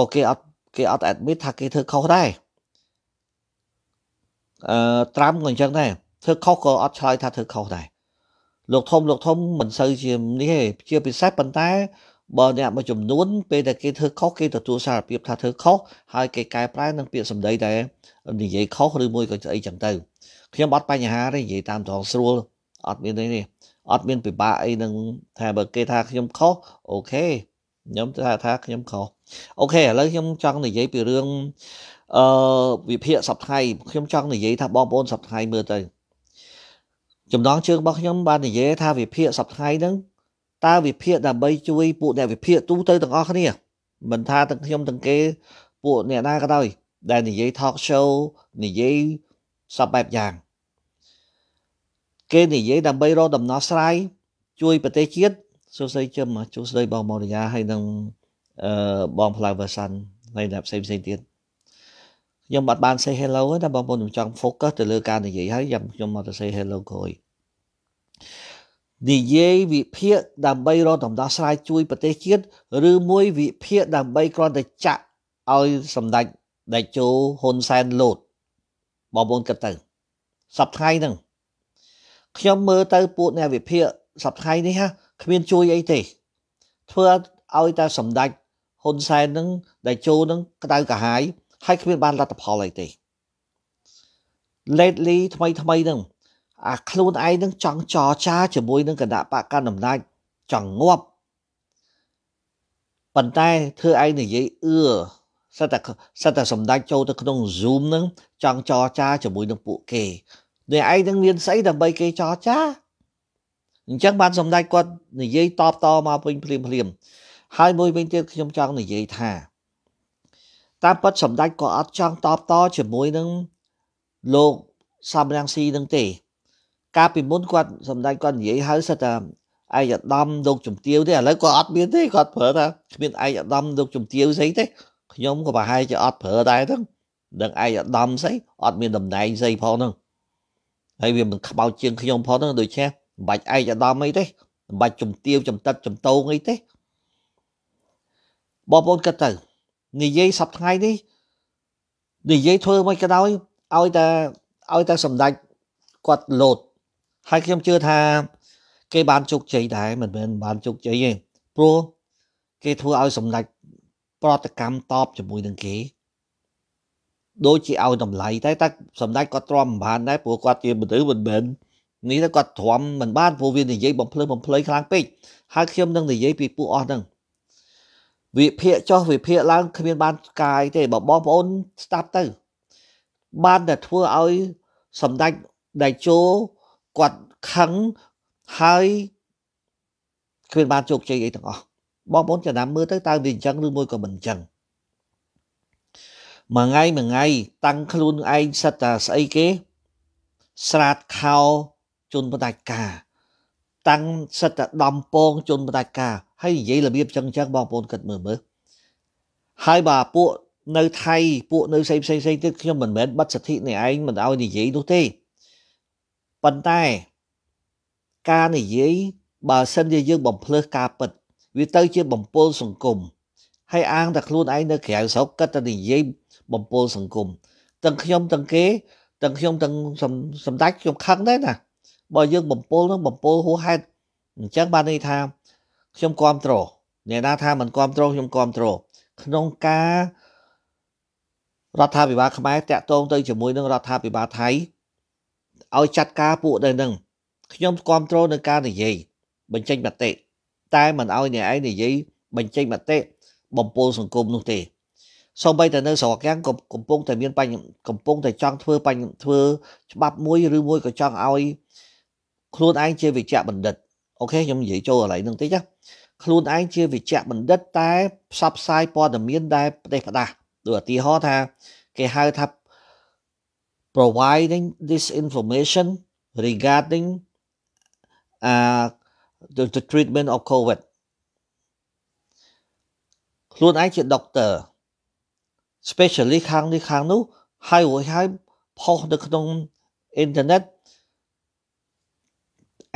ក៏គេអត់គេអត់ admit ថាគេធ្វើខុសដែរអឺត្រាំក៏អញ្ចឹងដែរធ្វើខុសក៏អត់ឆ្លើយថាធ្វើខុសដែរលោកធំលោកធំមិនសូវជានេះទេជាពិសេសប៉ុន្តែបើអ្នកមួយចំនួនពេលដែលគេធ្វើខុសគេទទួលសារភាពថាធ្វើខុសហើយគេកែប្រែនឹងពាក្យសម្ដីដែរនិយាយខុសឬមួយក៏ស្អីចឹងទៅ ខ្ញុំអត់បញ្ហាទេនិយាយតាមត្រង់ស្រួលអត់មានអីទេអត់មានពិបាកអីនឹងថាបើគេថាខ្ញុំខុសអូខេខ្ញុំថាថាខ្ញុំខុសអូខេឥឡូវខ្ញុំចង់និយាយពីរឿងអឺវិភាគសប្តាហ៍ខ្ញុំចង់និយាយថាបងប្អូនសប្តាហ៍មើលទៅចំណងជើងរបស់ខ្ញុំបាននិយាយថាវិភាគសប្តាហ៍ហ្នឹងតើវិភាគដើម្បីជួយពួកអ្នកវិភាគទូទៅទាំងអស់គ្នា មិនថាទាំងខ្ញុំទាំងគេពួកអ្នកណាក៏ដោយដែលនិយាយ talk show និយាយសពបែបយ៉ាងគេនិយាយដើម្បីរកដំណោះស្រាយជួយប្រទេសជាតិសួស្តីជឹមជួស្តីបងមរិយាហើយនឹងអឺបងផ្លៅវ៉ាសាន់ហើយអ្នកផ្សេងផ្សេងទៀតខ្ញុំបាត់បាន say hello ទេតែបងប្អូនខ្ញុំចង់ focus ទៅលើការនិយាយហើយយ៉ាងខ្ញុំមកទៅ say hello ក្រោយនិយាយវិភាគដើម្បីរកដំណោះស្រាយជួយប្រទេសជាតិឬមួយវិភាគដើម្បីគ្រាន់តែចាក់ឲ្យសម្ដេចដេជោហ៊ុនសែនលោតបងប្អូនគិតទៅសប្ដថ្ងៃហ្នឹងខ្ញុំមើលទៅពួកអ្នកវិភាគសប្ដថ្ងៃនេះហាគ្មានជួយអីទេធ្វើឲ្យតែសម្ដេចហ៊ុនសែននឹងដែលចូលនឹងក្តៅកាហាយហើយគ្មានបានលទ្ធផលអីទេ lately ថ្មីថ្មីហ្នឹងអាខ្លួនឯងនឹងចង់ចរចាជាមួយនឹងគណៈបកកណ្ដាលអំណាចចង់ងាប់ប៉ុន្តែធ្វើឯងនិយាយអឺសិតតែសិតតែសម្ដេចចូលទៅក្នុង Zoom ហ្នឹងចង់ចរចាជាមួយនឹងពួកគេនេះឯងនឹងមានស្អីដើម្បីគេចរចាអញ្ចឹងបានសម្ដេចគាត់និយាយតបតមកវិញភ្លាមភ្លាមហើយមួយវិញទៀតខ្ញុំចង់និយាយថាតាមពិតសម្ដេចក៏អត់ចង់តបតជាមួយនឹងលោកសំរងស៊ីនឹងទេ កាលពីមុនគាត់សម្ដេចគាត់និយាយហើយសិតថាឯកឧត្តមលោកជំទាវទេឥឡូវគាត់អត់មានទេគាត់ប្រើថាគ្មានឯកឧត្តមលោកជំទាវស្អីទេខ្ញុំក៏ប្រហែលជាអត់ប្រើដែរហ្នឹងនឹងឯកឧត្តមស្អីអត់មានតំណែងស្អីផងហ្នឹងហើយវាមិនខ្មោចជាងខ្ញុំផងហ្នឹងដូច្នេះបាច់ឯកឧត្តមអីទេបាច់ជំទាវចំតិតចំតោងអីទេបងប្អូនគិតទៅនិយាយសប្ថ្ងៃនេះនិយាយធ្វើមិនក៏ដោយឲ្យតែឲ្យតែសម្ដេចគាត់លោតហើយខ្ញុំជឿថា គេបានជោគជ័យដែរមិនមែនបានជោគជ័យទេព្រោះគេធ្វើឲ្យសម្ដេចប្រតិកម្មតបជាមួយនឹងគេ ដូចជាឲ្យតម្លៃតែតែសម្ដេចគាត់ទ្រាំមិនបានដែរព្រោះគាត់ជាមនុស្សមិនមែននេះទៅគាត់ទ្រាំមិនបានព្រោះវានិយាយបំភ្លឺបំភ្លៃខ្លាំងពេកហើយខ្ញុំនឹងនិយាយពីពួកអស់ហ្នឹងវិភាកចុះវិភាកឡើង គ្មាន បានស្កាយទេបើបងប្អូនស្ដាប់ទៅ បានតែធ្វើឲ្យសម្ដេចដៃជោគាត់ខឹងហើយគ្មានបានជោគជ័យអីទាំងអស់បងប្អូនចំណាំមើលទៅតើវាអញ្ចឹងឬមួយក៏មិនអញ្ចឹងមួយថ្ងៃមួយថ្ងៃតាំងខ្លួនឯងសិតតែស្អីគេស្រាតខោជនបដិការតាំងសិទ្ធិដំពងជនបដិការហើយនិយាយរបៀបចឹងចឹងបងប្អូនគិតមើលមើលហើយបើពួកនៅថៃពួកនៅផ្សេងផ្សេងផ្សេងទៀតខ្ញុំមិនមែនបិទសិទ្ធិនៃឯងមិនឲ្យនិយាយនោះទេប៉ុន្តែការនិយាយបើសិនជាយើងបំភ្លើសការពិតវាទៅជាបំពល់សង្គមហើយអាងតែខ្លួនឯងនៅក្រៅស្រុកគិតតែនិយាយបំពល់សង្គមទាំងខ្ញុំទាំងគេទាំងខ្ញុំទាំងសម្ដេចខ្ញុំខឹងដែរណាបើយើងបំពល់នឹងបំពល់ហួសហេតុអញ្ចឹងបានន័យថាខ្ញុំគ្រប់គ្រងអ្នកណាថាមិនគ្រប់គ្រងខ្ញុំគ្រប់គ្រងក្នុងការរដ្ឋាភិបាលខ្មែរតាក់ទងទៅជាមួយនឹងរដ្ឋាភិបាលថៃឲ្យចាត់ការពួកដែរនឹងខ្ញុំគ្រប់គ្រងនឹងការនិយាយបញ្ចេញមតិតែមិនឲ្យអ្នកឯងនិយាយបញ្ចេញមតិបំពល់សង្គមនោះទេសូម្បីតែនៅស្រុកយ៉ាងកំពុងតែមានបញ្ហាកំពុងតែចង់ធ្វើបញ្ហាធ្វើច្បាប់មួយឬមួយក៏ចង់ឲ្យខ្លួនឯងជាវិជ្ជបណ្ឌិតអូខេខ្ញុំនិយាយចូលកន្លែងហ្នឹងតិចណាខ្លួនឯងជាវិជ្ជបណ្ឌិតតែផ្សព្វផ្សាយព័ត៌មានដែលប្រទេសផ្ដាស់ដូចឧទាហរណ៍ថា គេហៅថា providing this information regarding uh the, the treatment of covid ខ្លួនឯងជា doctor specialist ខាងនេះខាងនោះហើយរួចហើយផុសនៅក្នុង internet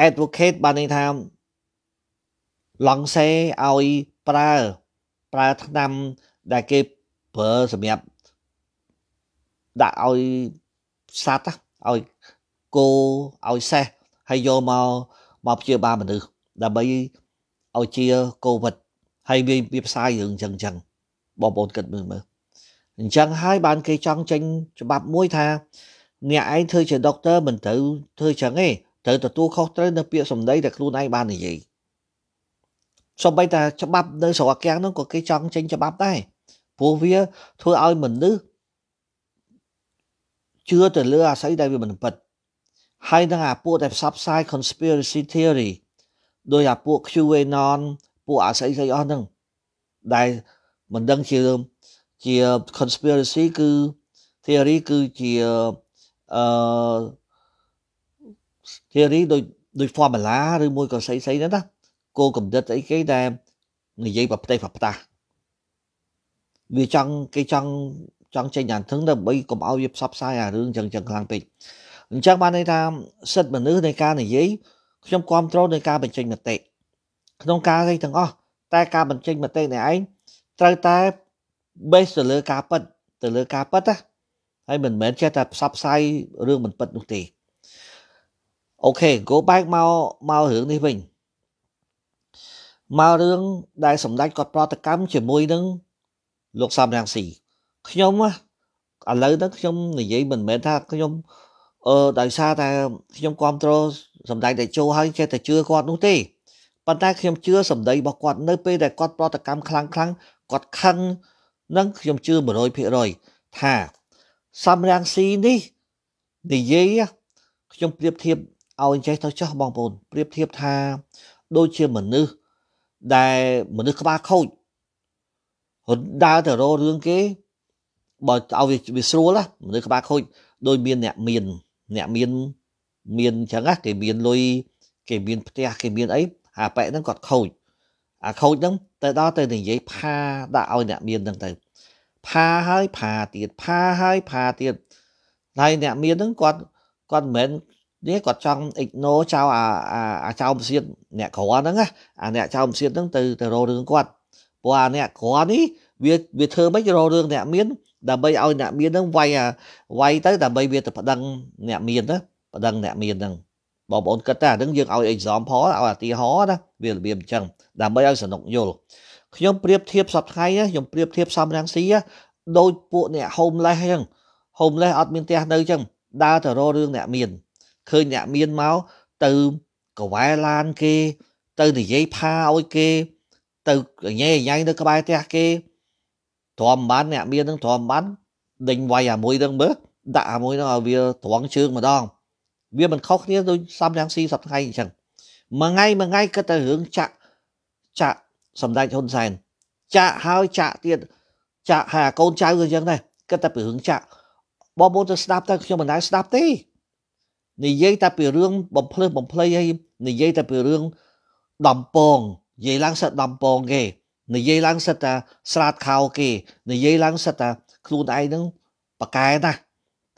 advocate បានន័យថាឡង់សេឲ្យប្រើប្រើឆ្នាំដែលគេប្រើសម្រាប់ដាក់ឲ្យសត្វឲ្យគោឲ្យសេះហើយយកមកមកព្យាបាលមនុស្សដើម្បីឲ្យជាកូវីដហើយវាវាផ្សាយរឿងចឹងចឹងបងប្អូនគិតមើលមើលអញ្ចឹងហើយបានគេចង់ចេញច្បាប់មួយថាអ្នកឯងធ្វើជាដុកទ័រមិនត្រូវធ្វើចឹងទេត្រូវទទួលខុសត្រូវនៅពាក្យសម្ដីដែលខ្លួនឯងបាននិយាយសូម្បីតែច្បាប់នៅស្រុកអាកាំងនោះក៏គេចង់ចេញច្បាប់ដែរព្រោះវាធ្វើឲ្យមនុស្សជឿទៅលើអាស័យដែលវាមិនពិតហើយនឹងអាពួកដែលផ្សព្វផ្សាយ conspiracy theory ដោយអាពួក QAnon ពួកអាស័យស្អីអស់ហ្នឹងដែលមិនដឹងជាជា conspiracy គឺ theory គឺជាអឺ theory ដូចដូច formula ឬមួយក៏ស្អីស្អីហ្នឹងណាគោលកម្រិតអីគេដែលនិយាយប្រផ្ទៃប្រផ្ដាស់វាចង់គេចង់ចង់ចេញយ៉ាងធឹងដើម្បីកុំឲ្យវាផ្សព្វផ្សាយអារឿងចឹងចឹងខ្លាំងពេកអញ្ចឹងបានន័យថាសិទ្ធិមនុស្សនៃការនិយាយខ្ញុំគ្រប់គ្រងនៃការបញ្ចេញមតិក្នុងការអីទាំងអស់តែការបញ្ចេញមតិនៃឯងត្រូវតែ base ទៅលើការពិតទៅលើការពិតណាហើយមិនមែនចេះតែផ្សព្វផ្សាយរឿងមិនពិតនោះទេអូខេ go back មកមករឿងនេះវិញមករឿងដែលសម្ដេចគាត់ប្រតិកម្មជាមួយនឹងលោកសំរាំងស៊ីខ្ញុំឥឡូវទៅខ្ញុំនិយាយមិនមែនថាខ្ញុំអឺដោយសារតែខ្ញុំគ្រប់គ្រងសម្ដេចតេជោហើយចេះតែជឿគាត់នោះទេប៉ុន្តែខ្ញុំជឿសម្ដីរបស់គាត់ នៅពេលដែលគាត់ប្រតិកម្មខ្លាំងខ្លាំងគាត់ខឹងនឹងខ្ញុំជឿ100%ថាសំរាំងស៊ីនេះនិយាយខ្ញុំប្រៀបធៀបឲ្យចេះទៅចោះបងប្អូនប្រៀបធៀបថា ដូចជាមនុស្សដែលមនុស្សក្បាលខូចរត់ដើរទៅរករឿងគេបើឲ្យវាស្រួលណាមនុស្សក្បាលខូចដោយមានអ្នកមានអ្នកមានមានអញ្ចឹងណាគេមានលុយគេមាន ផ្ទះគេមានអីអាប៉ែកហ្នឹងគាត់ខូចអាខូចហ្នឹងទៅដល់ទៅនិយាយផាដាក់ឲ្យអ្នកមានហ្នឹងទៅផាហើយផាទៀតផាហើយផាទៀតហើយអ្នកមានហ្នឹងគាត់គាត់មិនមែននេះគាត់ចង់ ignore ចៅអាអាចៅមសៀនអ្នកក្រហ្នឹងអាអ្នកចៅមសៀនហ្នឹងទៅទៅរោរឿងគាត់ព្រោះអាអ្នកក្រនេះវាវាធ្វើមិនរោរឿងអ្នកមានដើម្បីឲ្យអ្នកមានហ្នឹងវាយវាយទៅដើម្បីវាទៅប្តឹងអ្នកមានណាប្តឹងអ្នកមានហ្នឹងបងប្អូនគិតថាហ្នឹងយើងឲ្យ example ឲ្យឧទាហរណ៍ណាវារបៀបអញ្ចឹងដើម្បីឲ្យសនុកយល់ខ្ញុំប្រៀបធៀបសប្តាហ៍ថ្ងៃខ្ញុំប្រៀបធៀបសំរងស៊ីដូចពួកអ្នក homeless អញ្ចឹង homeless អត់មានផ្ទះនៅអញ្ចឹងដើរទៅរករឿងអ្នកមានឃើញអ្នកមានមកទៅកវែឡានគេទៅនិយាយផាឲ្យគេទៅញ៉ែញ៉ៃនៅក្បែរផ្ទះគេទ្រាំបានអ្នកមាននឹងទ្រាំបានដេញវាយអាមួយនឹងមើលដាក់អាមួយនឹងឲ្យវាត្រង់ជើងម្ដងវាមិនខុសគ្នាដូចសំយ៉ាងស៊ីសប្ថ្ងៃអញ្ចឹងមួយថ្ងៃមួយថ្ងៃគិតតែរឿងចាក់ចាក់សម្ដេចហ៊ុនសែនចាក់ហើយចាក់ទៀតចាក់ហើយកូនចៅក៏អញ្ចឹងដែរគិតតែពីរឿងចាក់បងប្អូនទៅស្ដាប់ទៅខ្ញុំមិនដែលស្ដាប់ទេនិយាយតែពីរឿងបំភ្លឺបំភ្លៃហើយនិយាយតែពីរឿងដំពងនិយាយឡើងសិតដំពងគេនិយាយឡើងសិតតែស្រាតខោគេនិយាយឡើងសិតតែខ្លួនឯងហ្នឹងប៉កែណាស់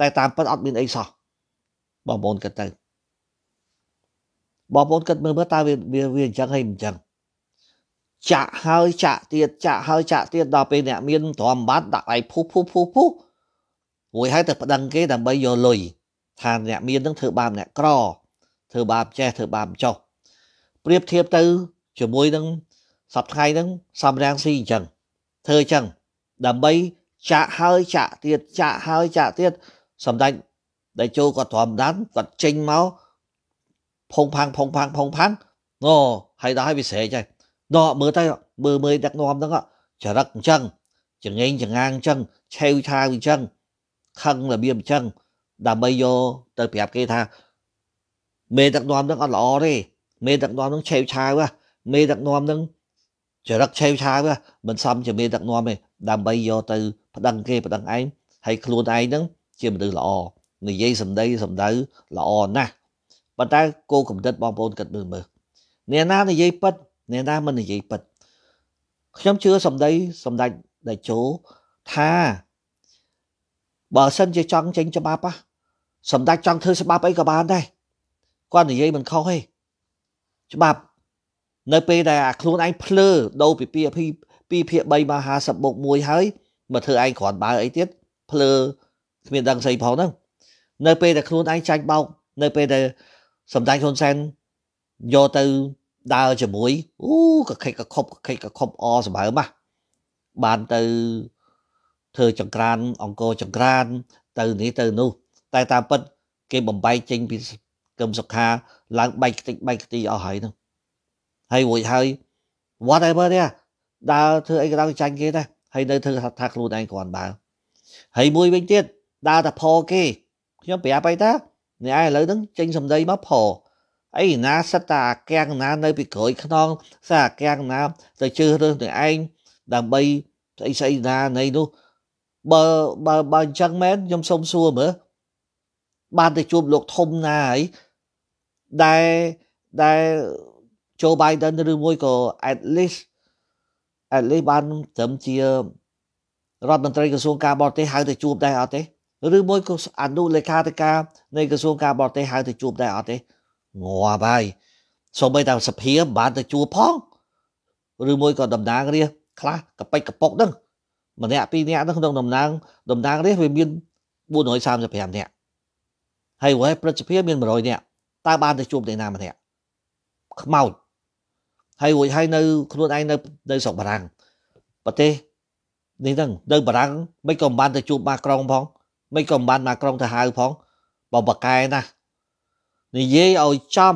តែតាមពិតអត់មានអីសោះបងប្អូនគិតទៅបងប្អូនគិតមើលមើលតើវាវាអញ្ចឹងហើយមិនអញ្ចឹងចាក់ហើយចាក់ទៀតចាក់ហើយចាក់ទៀតដល់ពេលអ្នកមានទ្រាំបាត់ដាក់ឯងភុះភុះភុះភុះរួចហើយទៅប្តឹងគេដើម្បីយកលុយថាអ្នកមាននឹងធ្វើបាបអ្នកក្រធ្វើបាបចេះធ្វើបាបចុះប្រៀបធៀបទៅជាមួយនឹងសប្ថ្ងៃហ្នឹងសំរាំងស៊ីអញ្ចឹងធ្វើអញ្ចឹងដើម្បីចាក់ហើយចាក់ទៀតចាក់ហើយចាក់ទៀតសម្ដេចតេជោគាត់ទ្រាំដានគាត់ចេញមកផុងផាំងផុងផាំងផុងផាំងណូហើយដល់ហើយវាស្រែកហើយណូមើលទៅមើលមើលដឹកនាំហ្នឹងចរិតអញ្ចឹងចងេងចងាងអញ្ចឹងឆេវឆាវអញ្ចឹងខឹងរបៀបអញ្ចឹងដើម្បីយកទៅប្រាប់គេថាមេដឹកនាំនឹងអត់ល្អទេមេដឹកនាំនឹងឆេវឆាវមេដឹកនាំនឹងចរិតឆេវឆាវមិនសមជាមេដឹកនាំទេដើម្បីយកទៅប្តឹងគេប្តឹងឯងហើយខ្លួនឯងនឹងជាមនុស្សល្អនិយាយសម្ដីសម្ដៅល្អណាស់ប៉ុន្តែគោកំដិតបងប្អូនគិតមើលមើលអ្នកណានិយាយប៉ិតអ្នកណាមិននិយាយប៉ិតខ្ញុំជឿសម្ដីសម្ដេចតេជោថាបើសិនជាចង់ចេញច្បាប់សម្ដេចចង់ធ្វើច្បាប់អីក៏បានដែរគាត់និយាយមិនខុសទេច្បាប់នៅពេលដែលអាខ្លួនឯងភ្លើដូរពីពីពីភាគ3មក50បុក1ហើយមកធ្វើឯងគ្រាន់បើអីទៀតភ្លើគ្មានដឹងស្អីផងហ្នឹងនៅពេលដែលខ្លួនឯងចាញ់បោកនៅពេលដែលសម្ដេចហ៊ុនសែនយកទៅដើរជាមួយអូកខិចកខប់កខិចកខប់អសម្បើម៉ាស់បានទៅធ្វើចង្ក្រានអង្គចង្ក្រានទៅនេះទៅនោះតែតាមពិតគេបំបែកចេញពីគឹមសុខាឡើងបែកខ្ទេចបែកខ្ទីអស់ហើយនោះហើយរួចហើយ whatever ទេដើរធ្វើអីក៏ដោយចាញ់គេដែរហើយនៅធ្វើថាខ្លួនឯងគ្រាន់បើហើយមួយវិញទៀតដើរតែផគេខ្ញុំប្រាប់ឲ្យតាអ្នកឯងឥឡូវហ្នឹងចេញសម្ដីមកផអីណាសិតតាអាកាំងណានៅពីក្រោយខ្នងសាអាកាំងណាទៅជឿរឿងទាំងឯងដើម្បីស្អីស្អីណានៃនោះបើបើបើអញ្ចឹងមែនខ្ញុំសូមសួរមើលបានទៅជួបលោកធំណាហើយដែលដែល Joe Biden ឬមួយក៏ at least at least បានត្រឹមជារដ្ឋមន្ត្រីក្រសួងការបរទេសហៅទៅជួបដែរអត់ទេឬមួយក៏អនុលេខាធិការនៃក្រសួងការបរទេសហៅទៅជួបដែរអត់ទេងាប់ហើយសូម្បីតែសភា បានទៅជួបផងឬមួយក៏តំណាងរាស្ត្រខ្លះកប៉ិចកប៉ុកហ្នឹងម្នាក់ពីរនាក់ហ្នឹងក្នុងតំណាងតំណាងរាស្ត្រវាមាន435នាក់ហើយវ៉េព្រឹទ្ធសភាមាន100នាក់តើបានទៅជួបអ្នកណាម្នាក់ខ្មោចហើយរួចហើយនៅខ្លួនឯងនៅនៅស្រុកបារាំងប្រទេសនេះហ្នឹងនៅបារាំងមិនក៏មិនបានទៅជួបម៉ាក្រុងផងមិនក៏មិនបានម៉ាក្រុងទៅហៅផងបើបកែណាស់និយាយឲ្យចំ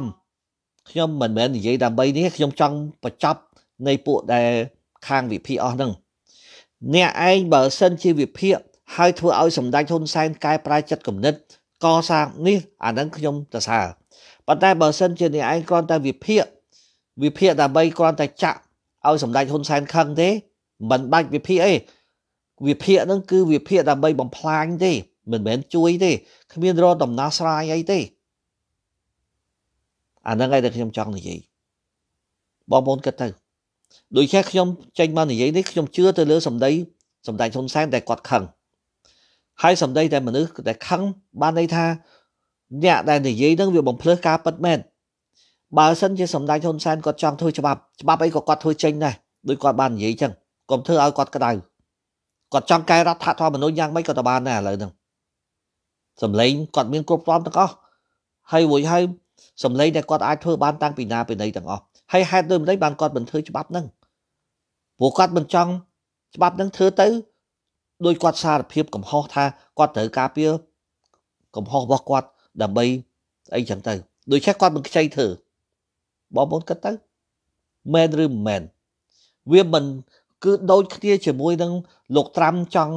ខ្ញុំមិនមែននិយាយដើម្បីនេះខ្ញុំចង់បញ្ចប់នៃពួកដែលខាងវិភាគអស់ហ្នឹងអ្នកឯងបើសិនជាវិភាគហើយធ្វើឲ្យសម្ដេចហ៊ុនសែនកែប្រែចិត្តគំនិតកសាងនេះអានឹងខ្ញុំសរសើរប៉ុន្តែបើសិនជាអ្នកឯងគ្រាន់តែវិភាគវិភាគដើម្បីគ្រាន់តែចាក់ឲ្យសម្ដេចហ៊ុនសែនខឹងទេ មិនបាច់វិភាគអីវិភាគហ្នឹងគឺវិភាគដើម្បីបំផ្លាញទេ មិនមែនជួយទេគ្មានរកដំណោះស្រាយអីទេអាហ្នឹងឯងដែលខ្ញុំចង់និយាយបងប្អូនគិតទៅដូចជាខ្ញុំចេញមកនិយាយនេះខ្ញុំជឿទៅលើ សម្ដីសម្ដេចហ៊ុនសែនដែលគាត់ខឹងហើយសម្ដីតែមនុស្សតែខឹងបានន័យថាអ្នកដែលនិយាយនឹងវាបំភ្លឺការពិតមែនបើសិនជាសម្ដេចហ៊ុនសែនគាត់ចង់ធ្វើច្បាប់ច្បាប់អីក៏គាត់ធ្វើចេញដែរដោយគាត់បាននិយាយចឹងកុំធ្វើឲ្យគាត់ក្តៅគាត់ចង់កែរដ្ឋធម្មនុញ្ញយ៉ាងម៉េចក៏ទៅបានដែរឥឡូវហ្នឹងសម្លេងគាត់មានគ្រប់ព្រមទាំងអស់ហើយរួចហើយសម្លេងដែលគាត់អាចធ្វើបានតាំងពីណាពីណីទាំងអស់ហើយហេតុដូចម្ដេចបានគាត់មិនធ្វើច្បាប់ហ្នឹងព្រោះគាត់មិនចង់ច្បាប់ហ្នឹងធ្វើទៅដោយគាត់សារភាព កំហុសថាគាត់ត្រូវការពារកំហុសរបស់គាត់ដើម្បីអីចឹងទៅដូច្នេះគាត់មិនខ្ចីធ្វើបងប្អូនគិតទៅមែនឬមិនមែនវាមិនគឺដូចគ្នាជាមួយនឹងលោកត្រាំចង់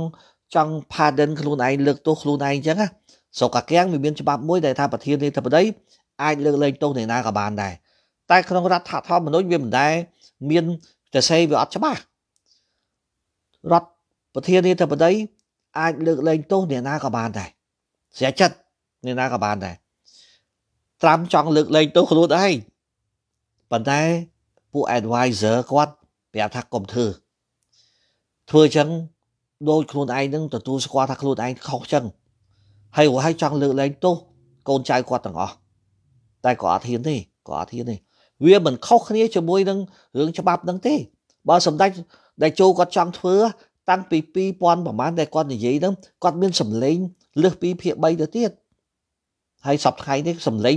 ចង់ pardon ខ្លួនឯងលើកទោសខ្លួនឯងចឹងណាស្រុកអាកាំងវាមានច្បាប់មួយដែលថាប្រធាននាយកបដីអាចលើកលែងទោសអ្នកណាក៏បានដែរតែក្នុងរដ្ឋធម្មនុញ្ញវាមិនដែរមានតែសេវាអត់ច្បាស់រដ្ឋប្រធានាធិបតីអាចលើកលែងទោសអ្នកណាក៏បានដែរស្រេចចិត្តអ្នកណាក៏បានដែរត្រាំចង់លើកលែងទោសខ្លួនឯងប៉ុន្តែពួក advisor គាត់ប្រាប់ថាកុំធ្វើធ្វើចឹងដូចខ្លួនឯងនឹងទទួលស្គាល់ថាខ្លួនឯងខុសចឹងហើយរហ័យចង់លើកលែងទោសកូនចៅគាត់ទាំងអស់តែក៏អត់ហ៊ានទេក៏អត់ហ៊ានទេវាមិនខុសគ្នាជាមួយនឹងរឿងច្បាប់នឹងទេបើសម្ដេចដែលចូលគាត់ចង់ធ្វើតាំងពី2000ប្រហែលដែលគាត់និយាយហ្នឹងគាត់មានសម្លេងលើសពីភាគ3ទៅទៀតហើយសប្តាហ៍នេះសម្លេង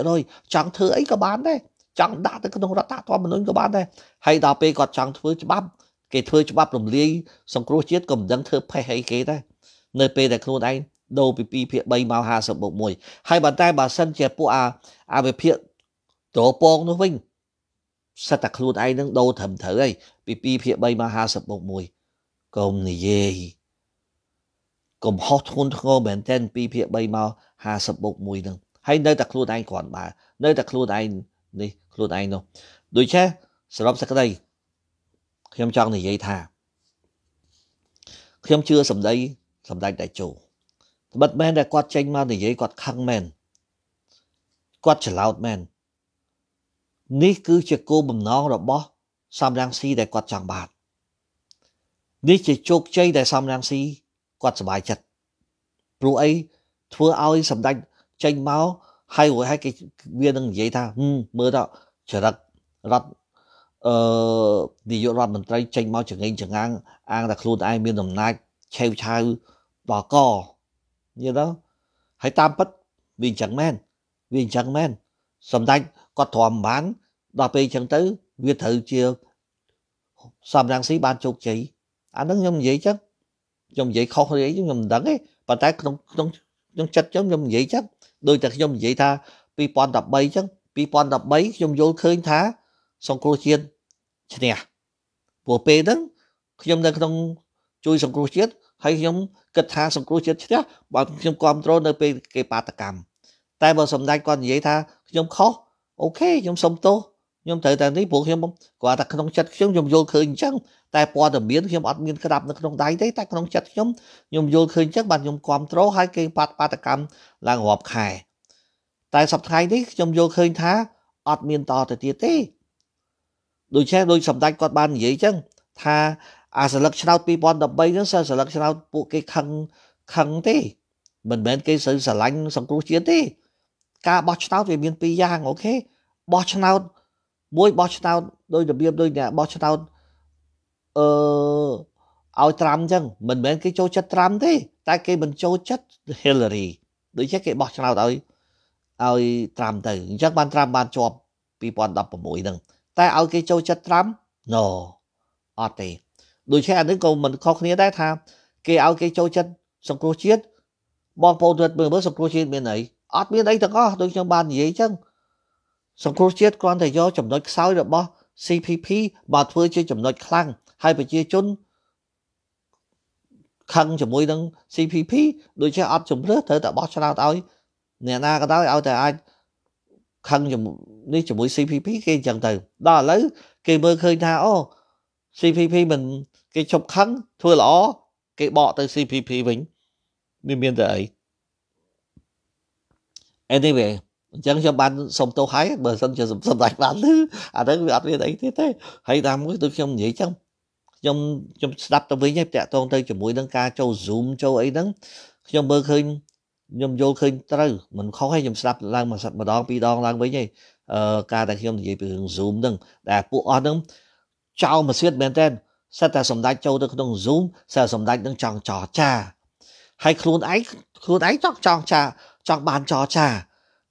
100%ចង់ធ្វើអីក៏បានដែរចង់ដាក់ទៅក្នុងរដ្ឋធម្មនុញ្ញក៏បានដែរហើយដល់ពេលគាត់ចង់ធ្វើច្បាប់គេធ្វើច្បាប់រំលាយសង្គ្រោះជាតិក៏មិនដឹងធ្វើផេះអីគេដែរនៅពេលដែលខ្លួនឯងដូរពី2ភាគ3មក50បូក1ហើយប៉ុន្តែបើសិនជាពួកអាអាវិភាគតរពងនោះវិញសិតតែខ្លួនឯងនឹងដូរត្រឹមត្រូវហើយពី2ភាគ3មក50បូក1កុំនិយាយកុំហោះធ្ងន់ធ្ងរមែនតែន2ភាគ3មក50បុក1នឹងហើយនៅតែខ្លួនឯងគ្រាន់បើនៅតែខ្លួនឯងនេះខ្លួនឯងនោះដូច្នេះសរុបសេចក្តីខ្ញុំចង់និយាយថាខ្ញុំជឿសម្ដីសម្ដេចតេជោត្បិតមែនតែគាត់ចេញមកនិយាយគាត់ខឹងមែនគាត់ច្រឡោតមែននេះគឺជាគោលបំណងរបស់សំរងស៊ីដែលគាត់ចង់បាននេះជាជោគជ័យដែលសំរងស៊ីគាត់សប្បាយចិត្តព្រោះអីធ្វើឲ្យសម្ដេចចេញមកហើយរួចហើយគេវានឹងនិយាយថាមើលទៅចរិតរដ្ឋអឺនាយករដ្ឋមន្ត្រីចេញមកចង្អេងចង្អាងអាងថាខ្លួនឯងមានអំណាចឆេវឆាវបកយល់ទៅហើយតាមពិតវាអញ្ចឹងមែនវាអញ្ចឹងមែនសម្ដេចគាត់ទ្រាំបានដល់ពេលអញ្ចឹងទៅវាត្រូវជាសំរងស៊ីបានជោគជ័យអាហ្នឹងខ្ញុំនិយាយចឹងខ្ញុំនិយាយខុសទេខ្ញុំមិនដឹងទេប៉ុន្តែក្នុងក្នុងក្នុងចិត្តខ្ញុំខ្ញុំនិយាយចឹងដោយតែខ្ញុំនិយាយថា2013ចឹង2013ខ្ញុំយល់ឃើញថាសង្គ្រោះជាតិឈ្នះព្រោះពេលហ្នឹងខ្ញុំនៅក្នុងជួយសង្គ្រោះជាតិហើយខ្ញុំគិតថាសង្គ្រោះជាតិឈ្នះបើខ្ញុំគ្រប់គ្រងនៅពេលគេបាតកម្មតែបើសម្ដេចគាត់និយាយថាខ្ញុំខុសអូខេខ្ញុំសុំទោសខ្ញុំត្រូវតែនេះព្រោះខ្ញុំគាត់ថាក្នុងចិត្តខ្ញុំខ្ញុំយល់ឃើញអញ្ចឹងតែព័ត៌មានខ្ញុំអត់មានក្តាប់នៅក្នុងដៃទេតែក្នុងចិត្តខ្ញុំខ្ញុំយល់ឃើញអញ្ចឹងបាទខ្ញុំគ្រប់គ្រងឲ្យគេបាត់បាតកម្មឡើងរាប់ខែតែសប្តាហ៍នេះខ្ញុំយល់ឃើញថាអត់មានតទៅទៀតទេដូច្នេះដោយសម្ដេចគាត់បាននិយាយអញ្ចឹងថាអាសិលឹកឆ្នោត2013ហ្នឹងសិលសិលឹកឆ្នោតពួកគេខឹងខឹងទេមិនមែនគេសូវស្រឡាញ់សង្គ្រោះជាតិទេការបោះឆ្នោតវាមានពីរយ៉ាងអូខេបោះឆ្នោតមួយបោះឆ្នោតដោយរបៀបដូចអ្នកបោះឆ្នោតអឺឲ្យត្រាំអញ្ចឹងមិនមែនគេចូលចិត្តត្រាំទេតែ គេមិនចូលចិត្ត Hillary ដូចជាគេបោះឆ្នោតឲ្យឲ្យត្រាំទៅអញ្ចឹងបានត្រាំបានជាប់2016ហ្នឹង តែឲ្យគេចូលចិត្តត្រាំ no អត់ទេដូចជាអានេះក៏មិនខុសគ្នាដែរថាគេឲ្យគេចូលចិត្តសង្គ្រោះជាតិបងប្អូនរត់មើលមើលសង្គ្រោះជាតិមានអីអត់មានអីទាំងអស់ដូចខ្ញុំបាននិយាយអញ្ចឹងសង្គ្រោះជាតិគ្រាន់តែយកចំណុចខ្សោយរបស់ CPP មកធ្វើជាចំណុចខ្លាំងហើយប្រជាជនខឹងជាមួយនឹង CPP ដូចជាអត់ជំរឿត្រូវតែបោះឆ្នោតឲ្យអ្នកណាក៏ដោយឲ្យតែអាចខឹងនេះជាមួយ CPP គេអញ្ចឹងទៅដល់ឥឡូវគេមើលឃើញថាអូ CPP មិនគេជប់ខឹងធ្វើល្អគេបកទៅ CPP វិញវាមានតែអី Anyway អញ្ចឹងខ្ញុំបានសុំទោសហើយបើមិនជាសម្ដេចបានឬអាហ្នឹងវាអត់មានអីទៀតទេហើយតាមមួយដូចខ្ញុំនិយាយចឹងខ្ញុំខ្ញុំស្ដាប់ទៅវិញហើយតាក់ទងទៅជាមួយនឹងការចូល Zoom ចូលអីហ្នឹងខ្ញុំមើលឃើញខ្ញុំយល់ឃើញត្រូវមិនខុសទេខ្ញុំស្ដាប់ឡើងមួយម្ដងពីរដងឡើងវិញឯងអឺការដែលខ្ញុំនិយាយពីរឿង Zoom ហ្នឹងដែលពួកអស់ហ្នឹងចោលមួយសៀតមែនតើសិតតែសម្ដេចចូលទៅក្នុង Zoom សិតសម្ដេចនឹងចង់ចរចាហើយខ្លួនឯងខ្លួនឯងចង់ចង់ចាចង់បានចរចា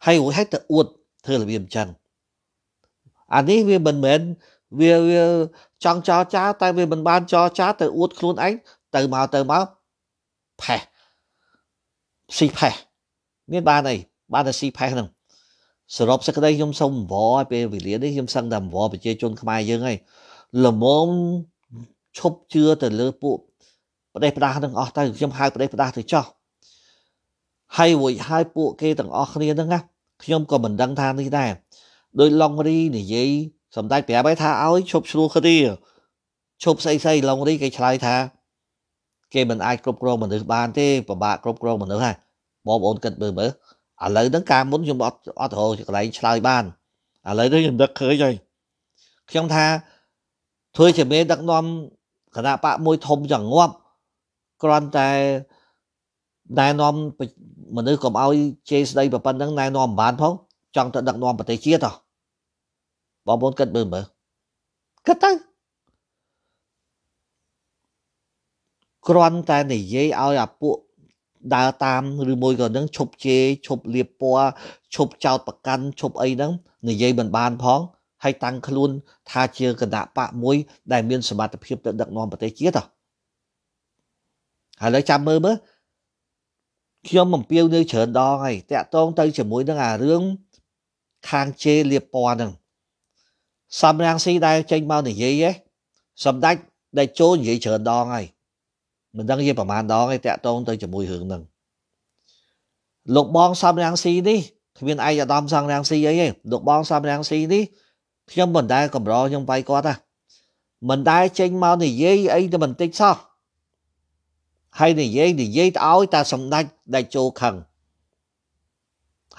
ហើយរួចហើយទៅអួតធ្វើរបៀបអញ្ចឹងអានេះវាមិនមែនវាវាចង់ចោចាតែវាមិនបានចោចាទៅអួតខ្លួនឯងទៅមកទៅមកផេះស៊ីផេះមានបានអីបានតែស៊ីផេះហ្នឹងសរុបសេចក្តីខ្ញុំសូមអង្វរឲ្យពេលវេលានេះខ្ញុំសឹងតែអង្វរប្រជាជនខ្មែរយើងហើយល្មមឈប់ជឿទៅលើពួកប្រទេសផ្ដាស់ទាំងអស់ទៅខ្ញុំហៅប្រទេសផ្ដាស់ទៅចោះហើយរួចហើយពួកគេទាំងអស់គ្នាហ្នឹងណាខ្ញុំក៏មិនដឹងថានេះដែរដោយឡុងរីនិយាយសម្ដេចប្រាប់ឲ្យថាឲ្យឈប់ឈ្លោះគ្នាឈប់ស្អីស្អីឡុងរីគេឆ្លើយថាគេមិនអាចគ្រប់គ្រងមនុស្សបានទេពិបាកគ្រប់គ្រងមនុស្សហ่ะបងប្អូនគិតមើលមើលឥឡូវហ្នឹងការមុនខ្ញុំអត់អត់រកកន្លែងឆ្លើយបានឥឡូវនេះខ្ញុំដឹកឃើញហើយខ្ញុំថាធ្វើជាមេដឹកនាំគណៈបកមួយធំចង្ងប់គ្រាន់តែណែនាំមនុស្សកុំឲ្យជេរស្ដីប្រប៉ុណ្ណឹងណែនាំមិនបានផង ចង់ទៅដឹកនាំប្រទេសជាតិហ៎បងប្អូនគិតមើលមើលគិតទៅគ្រាន់តែនិយាយឲ្យអាពួកដើរតាមឬមួយក៏នឹងឈប់ជេរឈប់លៀបពណ៌ឈប់ចោតប្រកាន់ឈប់អីហ្នឹងនិយាយមិនបាន ផងហើយតាំងខ្លួនថាជាគណៈបកមួយ ដែលមានសមត្ថភាពទៅដឹកនាំប្រទេសជាតិហ៎ឥឡូវចាំមើលមើលខ្ញុំបំពេញនៅច្រើនដងហើយតាក់ទងទៅជាមួយនឹងអារឿងខាងជេលៀបពណ៌ហ្នឹងសំរាំងស៊ីដែលចេញមកនិយាយឯងសម្ដេចដែលចូលនិយាយច្រើនដងហើយមិនដឹងជាប្រមាណដងឯងតាក់ទងទៅជាមួយរឿងហ្នឹងលោកបងសំរាំងស៊ីនេះគ្មានឯកឧត្តមសំរាំងស៊ីអីទេលោកបងសំរាំងស៊ីនេះខ្ញុំមិនដែលកម្រខ្ញុំវាយគាត់ណាមិនដែលចេញមកនិយាយអីតែបន្តិចសោះហើយនិយាយនិយាយទៅឲ្យតាសម្ដេចដែលចូលខឹង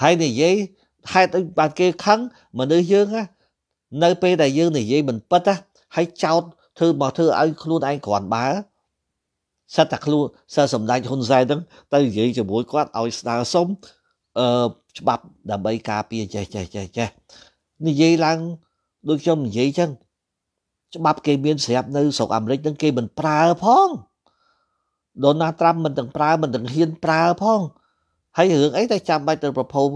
ហើយនិយាយហេតុអីបានគេខឹងមនុស្សយើងណានៅពេលដែលយើងនិយាយមិនពិតណាហើយចោតធ្វើមកធ្វើឲ្យខ្លួនឯងក្រាន់បើសិតតែខ្លួនសិស្សសម្ដេចហ៊ុនសែនហ្នឹងទៅនិយាយជាមួយគាត់ឲ្យស្នើសុំអឺច្បាប់ដើម្បីការពារចេះចេះចេះចេះនិយាយឡើងដូចខ្ញុំនិយាយចឹងច្បាប់គេមានស្រាប់នៅស្រុកអាមេរិកហ្នឹងគេមិនប្រើផងដូណាត្រាំមិនទាំងប្រើមិនទាំងហ៊ានប្រើផងហើយរឿងអីតែចាំបាច់ទៅប្រភព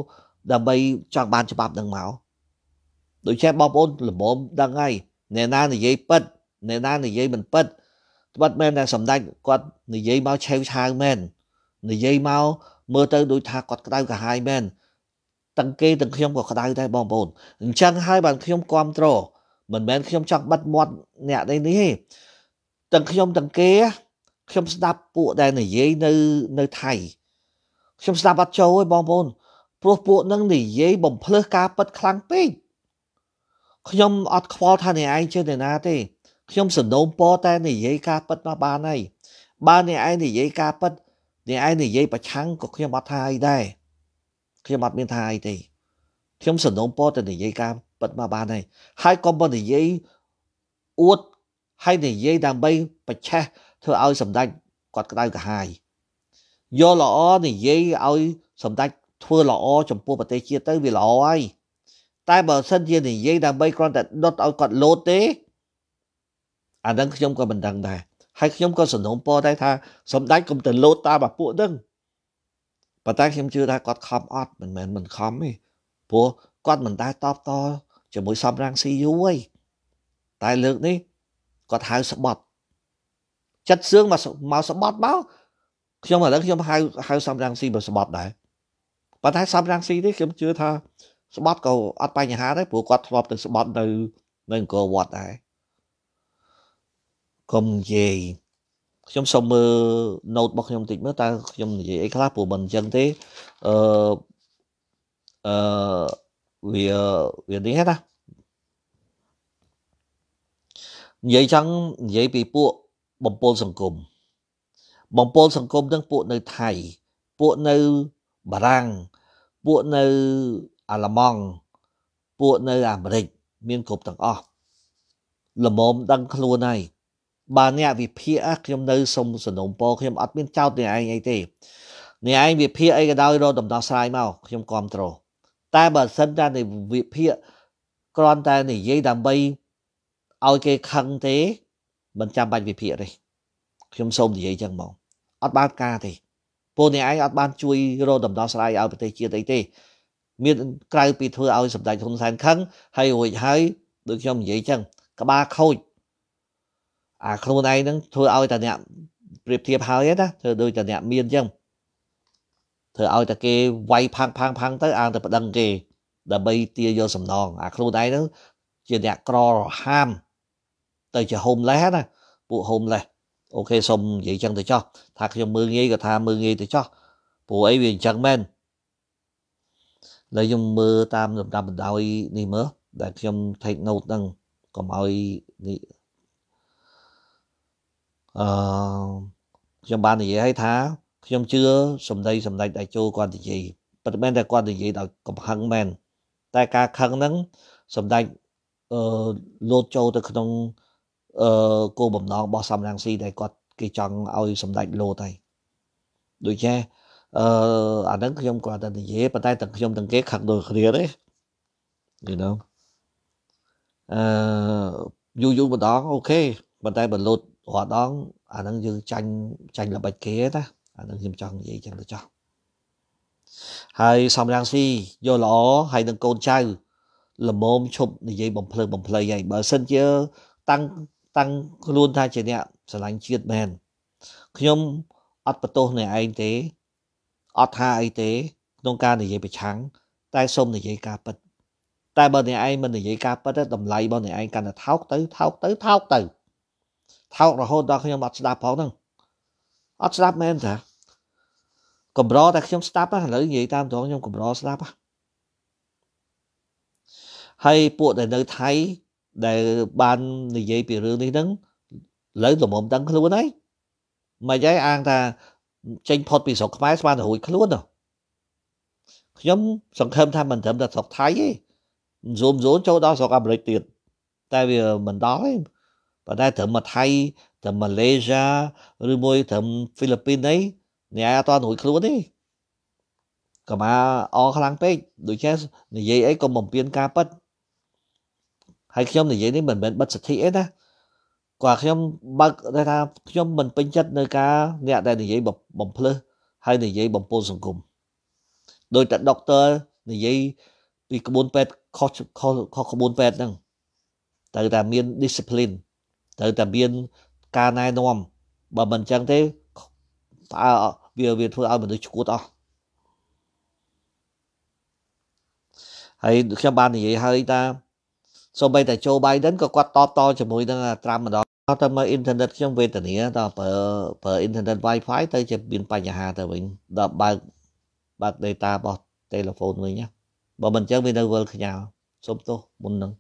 ដើម្បីចង់បានច្បាប់នឹងមកដូច្នេះបងប្អូនល្មមដឹងហើយអ្នកណានិយាយពិតអ្នកណានិយាយមិនពិតត្បិតមែនតែសម្ដេចគាត់និយាយមកឆេវឆាវមែននិយាយមកមើលទៅ ដូចថាគាត់ក្តៅក្រហាយមែនទាំងគេទាំងខ្ញុំក៏ក្តៅដែរបងប្អូនអញ្ចឹងហើយបានខ្ញុំគ្រប់គ្រងមិនមែនខ្ញុំចង់បិទមាត់អ្នកនេះទេទាំងខ្ញុំទាំងគេខ្ញុំស្ដាប់ពួកដែលនិយាយនៅនៅថៃខ្ញុំស្ដាប់អត់ចូលទេបងប្អូនព្រោះពួកនឹងនិយាយបំភ្លឺការពិតខ្លាំងពេកខ្ញុំអត់ខ្វល់ថាអ្នកឯងជឿអ្នកណាទេខ្ញុំសណ្ដូមពរតែនិយាយការពិតមកបានហើយបើអ្នកឯងនិយាយការពិតអ្នកឯងនិយាយប្រឆាំងក៏ខ្ញុំអត់ថាអីដែរខ្ញុំអត់មានថាអីទេខ្ញុំសណ្ដូមពរតែនិយាយការពិតមកបានហើយហើយក៏មិននិយាយអួតហើយនិយាយដើម្បីប្រឆេះធ្វើឲ្យសម្ដេចគាត់ក្តៅក្រហាយយកល្អនិយាយឲ្យសម្ដេចធ្វើល្អចំពោះប្រទេសជាតិទៅវាល្អហើយតែបើសិនជានិយាយដើម្បីគ្រាន់តែដុតឲ្យគាត់លោតទេអានឹងខ្ញុំក៏មិនដឹងដែរហើយខ្ញុំក៏សំណូមពរដែរថាសម្ដេចកុំទៅលោតតាមអាពួកហ្នឹងប៉ុន្តែខ្ញុំជឿថាគាត់ខំអត់មិនមែនមិនខំទេព្រោះគាត់មិនដែរតបតជាមួយសំរាំងស៊ីយូទេតែលើកនេះគាត់ហៅស្បត់ចិត្តសឿងមកមកសបត់មកខ្ញុំឥឡូវខ្ញុំហៅហៅសំរាំងស៊ីមកសបត់ដែរប៉ុន្តែសំរាំងស៊ីនេះខ្ញុំជឿថាស្បត់ក៏អត់បញ្ហាដែរព្រោះគាត់ធ្លាប់ទៅស្បត់នៅនៅអង្គរវត្តដែរកុំនិយាយខ្ញុំសូមមើល note របស់ខ្ញុំតិចមើលតើខ្ញុំនិយាយអីខ្លះព្រោះមិនអញ្ចឹងទេអឺអឺវាវានេះហ្នឹងណានិយាយចឹងនិយាយពីពួកបំពល់សង្គមបំពល់សង្គមទាំងពួកនៅថៃពួកនៅបារាំងពួកនៅអាល្លឺម៉ង់ពួកនៅអាមេរិក មានគ្រប់ទាំងអស់ល្មមដឹងខ្លួនហើយបើអ្នកវិភាគខ្ញុំនៅសុំសនុំពរខ្ញុំអត់មានចោតអ្នកឯងអីទេអ្នកឯងវិភាគអីក៏ដោយរកដំណោះស្រាយមកខ្ញុំគ្រប់គ្រងតែបើសិនតែវិភាគគ្រាន់តែនិយាយដើម្បីឲ្យគេខឹងទេមិនចាំបាច់វិភាគទេខ្ញុំសូមនិយាយចឹងមកអត់បានការទេពលអ្នកឯងអត់បានជួយរកដំណោះស្រាយឲ្យប្រទេសជាតិអីទេ មានក្រៅពីធ្វើឲ្យសម្ដេចហ៊ុនសែនខឹងហើយរួចហើយដូចខ្ញុំនិយាយចឹងក្បាលខូចអាខ្លួនឯងហ្នឹងធ្វើឲ្យតាអ្នកប្រៀបធៀបហើយណាធ្វើដូចតាអ្នកមានចឹងធ្វើឲ្យតែគេវាយផាំងផាំងផាំងទៅអាងតែប្តឹងគេដើម្បីទាយកសំណងអាខ្លួនឯងហ្នឹងជាអ្នកក្ររហាមទៅជា homeless ណាពួក homeless អូខេសុំនិយាយចឹងទៅចោះថាខ្ញុំមើងងាយក៏ថាមើងងាយទៅចោះព្រោះអីវាអញ្ចឹងមែនហើយខ្ញុំមើលតាមលំដាប់បណ្ដោយនេះមើលដែលខ្ញុំ take note ហ្នឹងកុំឲ្យនេះអឺខ្ញុំបាននិយាយឲ្យថាខ្ញុំជឿសម្ដីសម្ដេចតេជោគាត់និយាយប៉ុន្តែតែគាត់និយាយដោយកំហឹងមែនតែការខឹងហ្នឹងសម្ដេចអឺលោតចូលទៅក្នុងអឺគោលបំណងរបស់សំរងស៊ីដែលគាត់គេចង់ឲ្យសម្ដេចលោតហើយដូចជាអឺអាហ្នឹងខ្ញុំគាត់តែនិយាយប៉ុន្តែទាំងខ្ញុំទាំងគេខឹកដូចគ្នាទេ you know អឺយូរយូរម្ដងអូខេប៉ុន្តែបើលោតរាល់ដងអាហ្នឹងយើងចាញ់ចាញ់ល្បិចគេណាអាហ្នឹងខ្ញុំចង់និយាយចឹងទៅចោះហើយសំរាំងស៊ីយកល្អហើយនឹងកូនចៅល្មមឈប់និយាយបំភ្លឺបំភ្លៃហើយបើសិនជាតាំងតាំងខ្លួនថាជាអ្នកស្រឡាញ់ជាតិមែនខ្ញុំអត់បន្ទោសអ្នកឯងទេអត់ថាអីទេក្នុងការនិយាយប្រឆាំងតែសូមនិយាយការពិត តែបើអ្នកឯងមិននិយាយការពិតទេតម្លៃរបស់អ្នកឯងកាន់តែថោកទៅថោកទៅថោកទៅថោករហូតដល់ខ្ញុំអត់ស្ដាប់ផងហ្នឹងអត់ស្ដាប់មែនតាកំរតែខ្ញុំស្ដាប់ឥឡូវនិយាយតាមត្រង់ខ្ញុំកំរស្ដាប់ហើយពួកដែលនៅថៃដែលបាននិយាយពីរឿងនេះហ្នឹងលើលំមដឹងខ្លួនហើយមិនយ៉ាងអាងថាចេញផុតពីស្រុកខ្មែរស្មានតែរួចខ្លួនខ្ញុំសង្ឃឹមថាមិនត្រឹមតែស្រុកថៃទេ zoom zoom ចូលដល់ស្រុកអាមេរិកទៀតតែវាមិនដល់ទេប៉ុន្តែត្រឹមមកថៃត្រឹមម៉ាឡេស៊ីឬមួយត្រឹមហ្វីលីពីនអីអ្នកអាចអត់រួចខ្លួនទេកុំអរខ្លាំងពេកដូចជានិយាយអីក៏បំពេញការប៉ັດហើយខ្ញុំនិយាយនេះមិនមែនបិទសិទ្ធិអីណាគាត់ខ្ញុំបើកតែថាខ្ញុំមិនពេញចិត្តនៅការអ្នកដែលនិយាយបំភ្លឺហើយនិយាយបំពុលសង្គមដោយតែដុកទ័រនិយាយពីក្បួនពេទ្យខុសខុសក្បួនពេទ្យហ្នឹងត្រូវតែមាន discipline ត្រូវតែមានការណែនាំបើមិនចឹងទេផ្អើវាវាធ្វើឲ្យមនុស្សឈួតអស់ហើយខ្ញុំបាននិយាយហើយថាសូម្បីតែ Joe Biden ក៏គាត់តបតជាមួយនឹងត្រាំម្ដងទៅមើលអ៊ីនធឺណិតខ្ញុំវេទនាដល់ប្រើប្រើអ៊ីនធឺណិត Wi-Fi ទៅជាមានបញ្ហាទៅវិញដល់បើកបើក data របស់ telephone វិញណាបើមិនអញ្ចឹងវានៅវល់ខ្ញាល់សុំទោសមុននឹង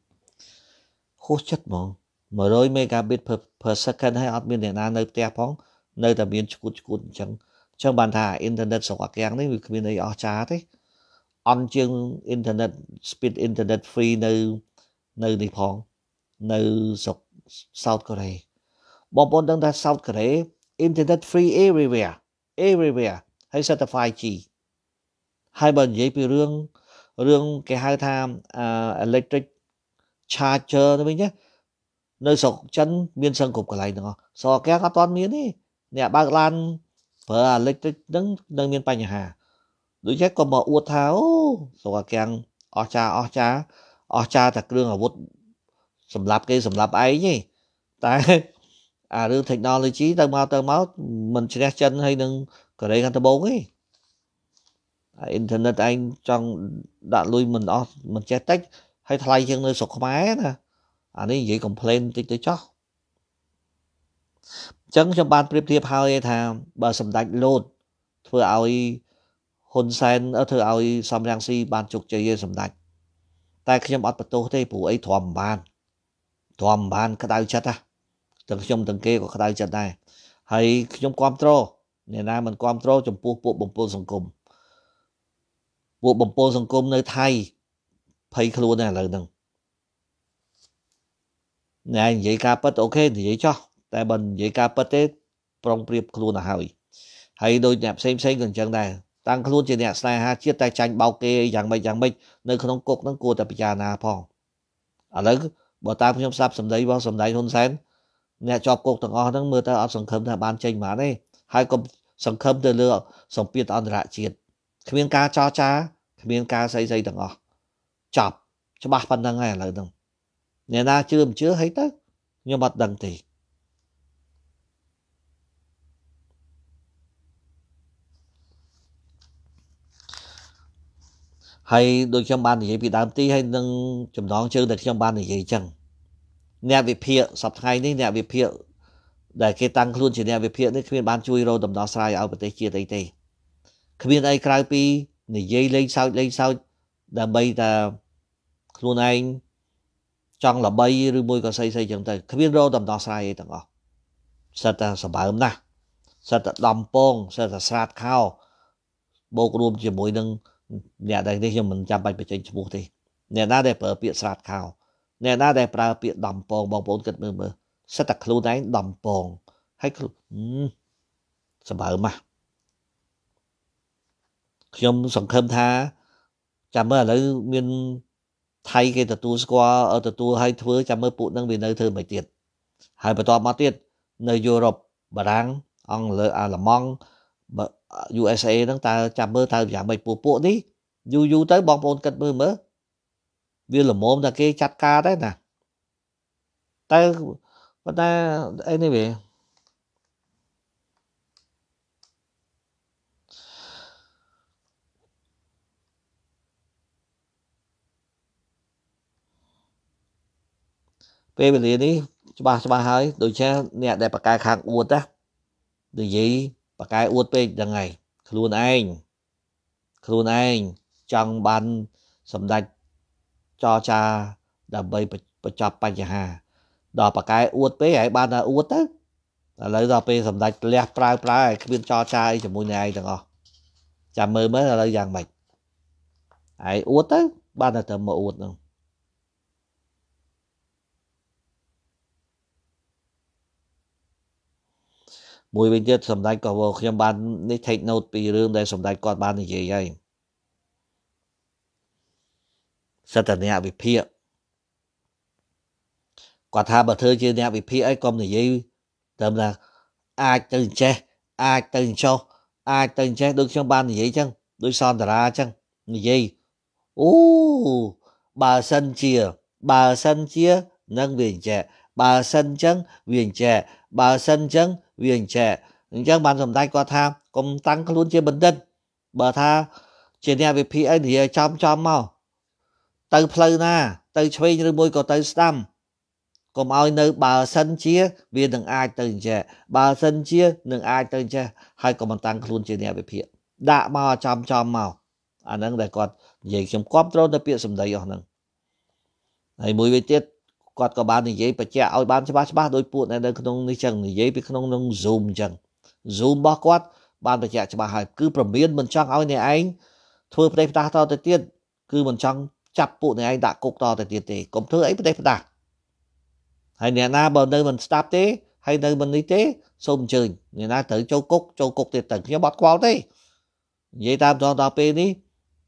ហួសចិត្តហ្មង100 megabit per per second ហើយអត់មានអ្នកណានៅផ្ទះផង នៅតែមានឈួតឈួតអញ្ចឹងអញ្ចឹងបានថាអ៊ីនធឺណិតស្រុកអាកាំងនេះវាគ្មានអីអស្ចារ្យទេអន់ជាងអ៊ីនធឺណិត speed អ៊ីនធឺណិត free នៅនៅនេះផងនៅស្រុក South Korea បងប្អូនដឹងថា South Korea internet free everywhere everywhere ហើយ set តែ 5G ហើយបើនិយាយពីរឿងរឿងគេហៅថា electric charger ទៅវិញណានៅស្រុកចិនមានសឹងគ្រប់កន្លែងទាំងអស់សរកាំងអត់ទាន់មានទេអ្នកបើកឡានប្រើ electric ហ្នឹងនឹងមានបញ្ហាដូច្នេះក៏មកអួតថាអូសរកាំងអស់ចាអស់ចាអស់ចាតែគ្រឿងអាវុធសម្រាប់គេសម្រាប់ឯងទេតែអារឿង technology ទៅមកទៅមកមិនជ្រះចិនហើយនឹងកូរ៉េខាងត្បូងទេអាអ៊ីនធឺណិតឯងចង់ដាក់លុយមិនអស់មិនចេះតិចហើយថ្លៃជាងនៅស្រុកខ្មែរណាអានេះនិយាយ complain តិចទៅចោះអញ្ចឹងខ្ញុំបានប្រៀបធៀបហើយថាបើសម្ដេចលូតធ្វើឲ្យហ៊ុនសែនធ្វើឲ្យសំរងស៊ីបានជោគជ័យឯសម្ដេចតែខ្ញុំអត់បន្ទោសទេព្រោះអីទ្រាំមិនបានទ្រាំមិនបាន ក្តៅចិត្តហ่ะទាំងខ្ញុំទាំងគេក៏ក្តៅចិត្តដែរហើយខ្ញុំគ្រប់គ្រងអ្នកណាមិនគ្រប់គ្រងចំពោះពួកបំពល់សង្គមពួកបំពល់សង្គមនៅថៃភ័យខ្លួនណាស់ឥឡូវហ្នឹងណែនិយាយការប៉ັດអូខេនិយាយចោះតែបើនិយាយការប៉ັດទេប្រុងប្រៀបខ្លួនទៅហើយហើយដូចអ្នកផ្សេងផ្សេងក៏អញ្ចឹងដែរតាំងខ្លួនជាអ្នកស្នេហាជាតិតែចាញ់បោកគេយ៉ាងម៉េចយ៉ាងម៉េចនៅក្នុងគុកហ្នឹងគួរតែពិចារណាផងឥឡូវបើតាមខ្ញុំស្ដាប់សម្ដីរបស់សម្ដេចហ៊ុនសែនអ្នកជាប់គុកទាំងអស់ហ្នឹងមើលទៅអត់សង្ឃឹមថាបានចេញបានទេហើយក៏សង្ឃឹមទៅលើសម្ពាធអន្តរជាតិគ្មានការចរចាគ្មានការស្អីស្អីទាំងអស់ចប់ច្បាស់ប៉ុណ្្នឹងហើយឥឡូវហ្នឹង អ្នកណាជឿមិនជឿហីទៅខ្ញុំអត់ដឹងទេហើយដូចខ្ញុំបាននិយាយពីដើមទីហើយនឹងចំណងជើងដែលខ្ញុំបាននិយាយអញ្ចឹងអ្នកវិភាគសប្តាហ៍នេះអ្នកវិភាគដែលគេតាំងខ្លួនជាអ្នកវិភាគនេះគ្មានបានជួយរកដំណោះស្រាយឲ្យប្រទេសជាតិអីទេគ្មានអីក្រៅពីនិយាយលេងសើចលេងសើចដើម្បីតែខ្លួនឯងចង់ល្បីឬមួយក៏ស្អីស្អីចឹងទៅគ្មានរកដំណោះស្រាយអីទាំងអស់សិតតែសម្បើមណាស់សិតតែដំពងសិតតែស្រាតខោបូករួមជាមួយនឹងអ្នកដែលនេះខ្ញុំមិនចាំបាច់បញ្ចេញឈ្មោះទេអ្នកណាដែលប្រើពាក្យស្រាតខោអ្នកណាដែលប្រើពាក្យដំពងបងប្អូនគិតមើលមើលសិតតែខ្លួនឯងដំពង ហើយខ្លួនសម្បើម៉ាស់ខ្ញុំសង្ឃឹមថា ចាំមើលឥឡូវមានថៃគេទទួលស្គាល់ទទួលឲ្យធ្វើចាំមើលពួកនឹងវានៅធ្វើមិនទៀតហើយបន្តមកទៀតនៅយុរ៉ុបបារាំងអង់គ្លេសអាល្លឺម៉ង់ USA ហ្នឹងតើចាំមើលតើយ៉ាងម៉េចពួកពួកនេះយូរយូរទៅបងប្អូនគិតមើលមើលវាល្មមតែគេចាត់ការដែរណាតែប៉ុន្តែអីនេះវាពេលវេលានេះច្បាស់ច្បាស់ហើយដូចជាអ្នកដែលប្រកែកខាងអួតណានិយាយប៉ាកែអួតពេកហ្នឹងហើយខ្លួនឯងខ្លួនឯងចង់បានសម្ដេចចរចាដើម្បីបញ្ចប់បញ្ហាដល់ប៉ាកែអួតពេកហើយបានតែអួតទៅឥឡូវដល់ពេលសម្ដេចលះប្រើប្រើឲ្យគ្មានចរចាអីជាមួយនឹងឯងទាំងអស់ចាំមើលមើលឥឡូវយ៉ាងម៉េចហើយអួតទៅបានតែទៅមកអួតហ្នឹងមួយវិញទៀតសម្ដេចក៏វល់ខ្ញុំបាននេះ take note ពីរឿងដែលសម្ដេចគាត់បាននិយាយហើយសតនៈវិភាកគាត់ថាបើធ្វើជាអ្នកវិភាកអីកុំនិយាយត្រឹមថាអាចទៅចេះអាចទៅចោះអាចទៅចេះដូចខ្ញុំបាននិយាយចឹងដូចសន្តារាចឹងនិយាយអូបើសិនជាបើសិនជានឹងវាអញ្ចេះបើសិនចឹងវាអញ្ចេះបើសិនចឹងវាអញ្ចេះអញ្ចឹងបានសម្ដេចគាត់ថាកុំតាំងខ្លួនជាបណ្ឌិតបើថាជាអ្នកវិភាគអីនិយាយចំចំមកទៅផ្លូវណាទៅឆ្វេងឬមួយក៏ទៅស្ដាំកុំឲ្យនៅបើសិនជាវានឹងអាចទៅអញ្ចេះបើសិនជានឹងអាចទៅអញ្ចេះហើយកុំតាំងខ្លួនជាអ្នកវិភាគដាក់មកចំចំមកអាហ្នឹងដែលគាត់និយាយខ្ញុំគ្រប់ត្រូលទៅពាក្យសម្ដីអស់ហ្នឹងហើយមួយវិញទៀតគាត់ក៏បាននិយាយបញ្ជាក់ឲ្យបានច្បាស់ច្បាស់ដោយពួកនៅក្នុងនេះចឹងនិយាយពីក្នុងនឹង Zoom ចឹង Zoom របស់គាត់បានបញ្ជាក់ច្បាស់ហើយគឺប្រមានមិនចង់ឲ្យអ្នកឯងធ្វើប្រទេសផ្ដាស់តទៅទៀតគឺមិនចង់ចាប់ពួកអ្នកឯងដាក់គុកតទៅទៀតទេកុំធ្វើអីប្រទេសផ្ដាស់ហើយអ្នកណាបើនៅមិនស្ដាប់ទេហើយនៅមិននេះទេសូមអញ្ជើញអ្នកណាត្រូវចូលគុកចូលគុកទៀតទៅខ្ញុំអត់ខ្វល់ទេនិយាយតាមត្រង់ដល់ពេលនេះ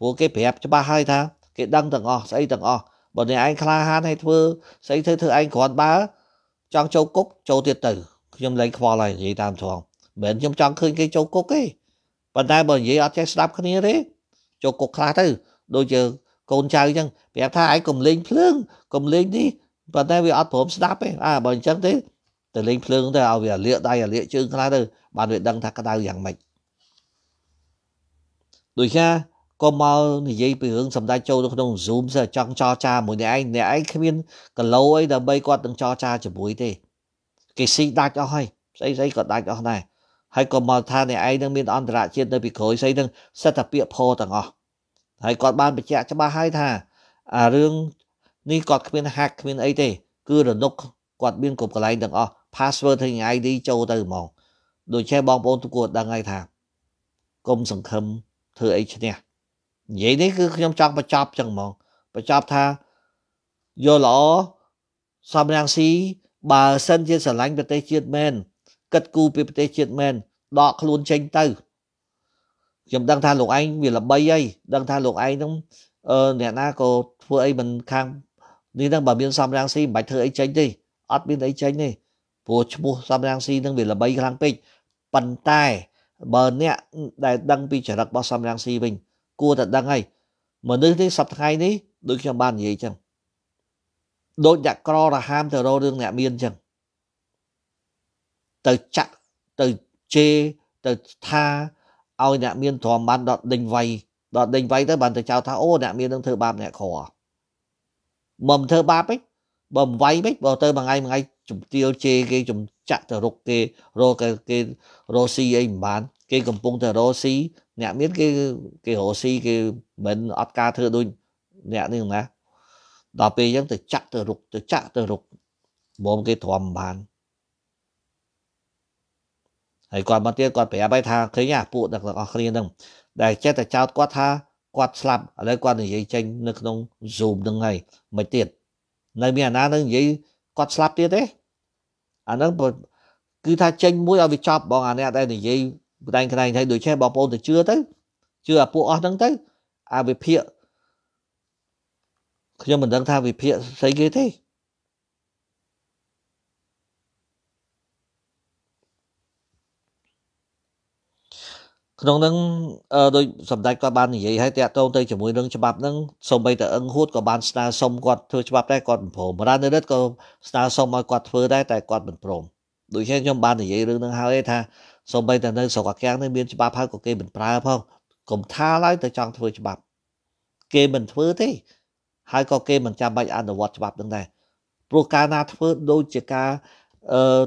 ពួកគេប្រាប់ច្បាស់ហើយថា គេដឹងទាំងអស់ស្អីទាំងអស់បើអ្នកឯងខ្លាហានឲ្យធ្វើស្អីធ្វើធ្វើឯងគ្រាន់បើចង់ចូលគុកចូលទៀតទៅខ្ញុំលែងខ្វល់ហើយនិយាយតាមត្រង់មិនមែនខ្ញុំចង់ឃើញគេចូលគុកទេប៉ុន្តែបើនិយាយអត់ចេះស្ដាប់គ្នាទេចូលគុកខ្លះទៅដូចជាកូនចៅអញ្ចឹងប្រាប់ថាឯងកុំលេងភ្លើងកុំលេងនេះប៉ុន្តែវាអត់ព្រមស្ដាប់ទេអើបើអញ្ចឹងទេទៅលេងភ្លើងទៅឲ្យវាលាកដៃឲ្យលាកជើងខ្លះទៅបានវាដឹងថាក្តៅយ៉ាងម៉េចដូចជាក៏មកនិយាយពីរឿងសម្ដេចចូលទៅក្នុង Zoom សិចង់ចរចាមួយអ្នកឯងអ្នកឯងគ្មានកលោអីដើម្បីគាត់នឹងចរចាជាមួយទេគេស៊ីដាច់អស់ហើយស្អីស្អីក៏ដាច់អស់ដែរហើយក៏មកថាអ្នកឯងនឹងមាន អន្តរជាតិនៅពីក្រោយស្អីនឹងសិតតែពាក្យផទាំងអស់ហើយគាត់បានបញ្ជាក់ច្បាស់ហើយថាអារឿងនេះគាត់គ្មាន hack គ្មានអីទេ គឺរនុកគាត់មានគ្រប់កន្លែងទាំងអស់ password ទាំង ID ចូលទៅហ្មងដូច្នេះបងប្អូនគួរដឹងហើយថាកុំសង្ឃឹមធ្វើអីឈ្នះនិយាយនេះគឺខ្ញុំចង់បញ្ចប់ចឹងហ្មងបញ្ចប់ថាយល់ល្អសំរងស៊ីបើសិនជាស្រឡាញ់ប្រទេសជាតិមែនគិតគូរពីប្រទេសជាតិមែនដកខ្លួនចេញទៅខ្ញុំដឹងថាលោកឯងវាល្បីហើយដឹងថាលោកឯងហ្នឹងអឺអ្នកណាក៏ធ្វើអីមិនខាងនេះហ្នឹងបើមានសំរងស៊ីមិនបាច់ធ្វើអីចេញទេអត់មានអីចេញទេព្រោះឈ្មោះសំរងស៊ីហ្នឹងវាល្បីខ្លាំងពេកប៉ុន្តែបើអ្នកដែលដឹង ពីចរិតរបស់សំរងស៊ីវិញគួរតែដឹងហើយមនុស្សនេះសប្តាហ៍នេះដូចខ្ញុំបាននិយាយចឹងដូចដាក់ក្ររហាមទៅរករឿងអ្នកមានចឹងទៅចាក់ទៅជេរទៅថាឲ្យអ្នកមានទ្រាំបានដល់ដេញវាយដល់ដេញវាយទៅបានទៅចោទថាអូអ្នកមាននឹងធ្វើបាបអ្នកក្រមិនធ្វើបាបទេបើវាយមិនបើទៅមួយថ្ងៃមួយថ្ងៃជំទាវជេគេចំចាក់ទៅរុកគេរកគេរកស៊ីអីមិនបានគេកំពុងតែរកស៊ីអ្នកមានគេគេរកស៊ីគេមិនអត់ការធ្វើដូចអ្នកនេះណាដល់ពេលអញ្ចឹងទៅចាក់ទៅរុកទៅចាក់ទៅរុកមកគេទ្រាំបានហើយគាត់មកទៀតគាត់ប្រាប់ឲ្យថាឃើញអាពួកទាំងអស់គ្នាហ្នឹងដែលចេះតែចោទគាត់ថាគាត់ស្លាប់ឥឡូវគាត់និយាយចេញនៅក្នុង Zoom ហ្នឹងហើយមិនទៀតនៅមានអាណានឹងនិយាយគាត់ស្លាប់ទៀតទេអាហ្នឹងគឺថាចេញមួយឲ្យវាចប់បងអាអ្នកដែលនិយាយបដែងក្ដែងថាដូចជាបងប្អូនទៅជឿទៅជឿអាពួកអស់ហ្នឹងទៅអាវិភាកខ្ញុំមិនដឹងថាវិភាកស្អីគេទេក្នុងនឹងដោយសម្ដេចគាត់បាននិយាយហើយតាក់ទងទៅជាមួយនឹងច្បាប់ហ្នឹងសូម្បីតែអង្គហួតក៏បានស្នើសុំគាត់ធ្វើច្បាប់ដែរគាត់មិនព្រមរ៉ានឺរិតក៏ស្នើសុំឲ្យគាត់ធ្វើដែរតែគាត់មិនព្រមដូច្នេះខ្ញុំបាននិយាយរឿងហ្នឹងហើយថាសូម្បីតែនៅស្រុកអាកាំងនេះមានច្បាប់ហើយក៏គេមិនប្រើផងកុំថាឡើយទៅចង់ធ្វើច្បាប់ គេមិនធ្វើទេហើយក៏គេមិនចាំបាច់អនុវត្តច្បាប់ហ្នឹងដែរព្រោះការណាធ្វើដូចជាការ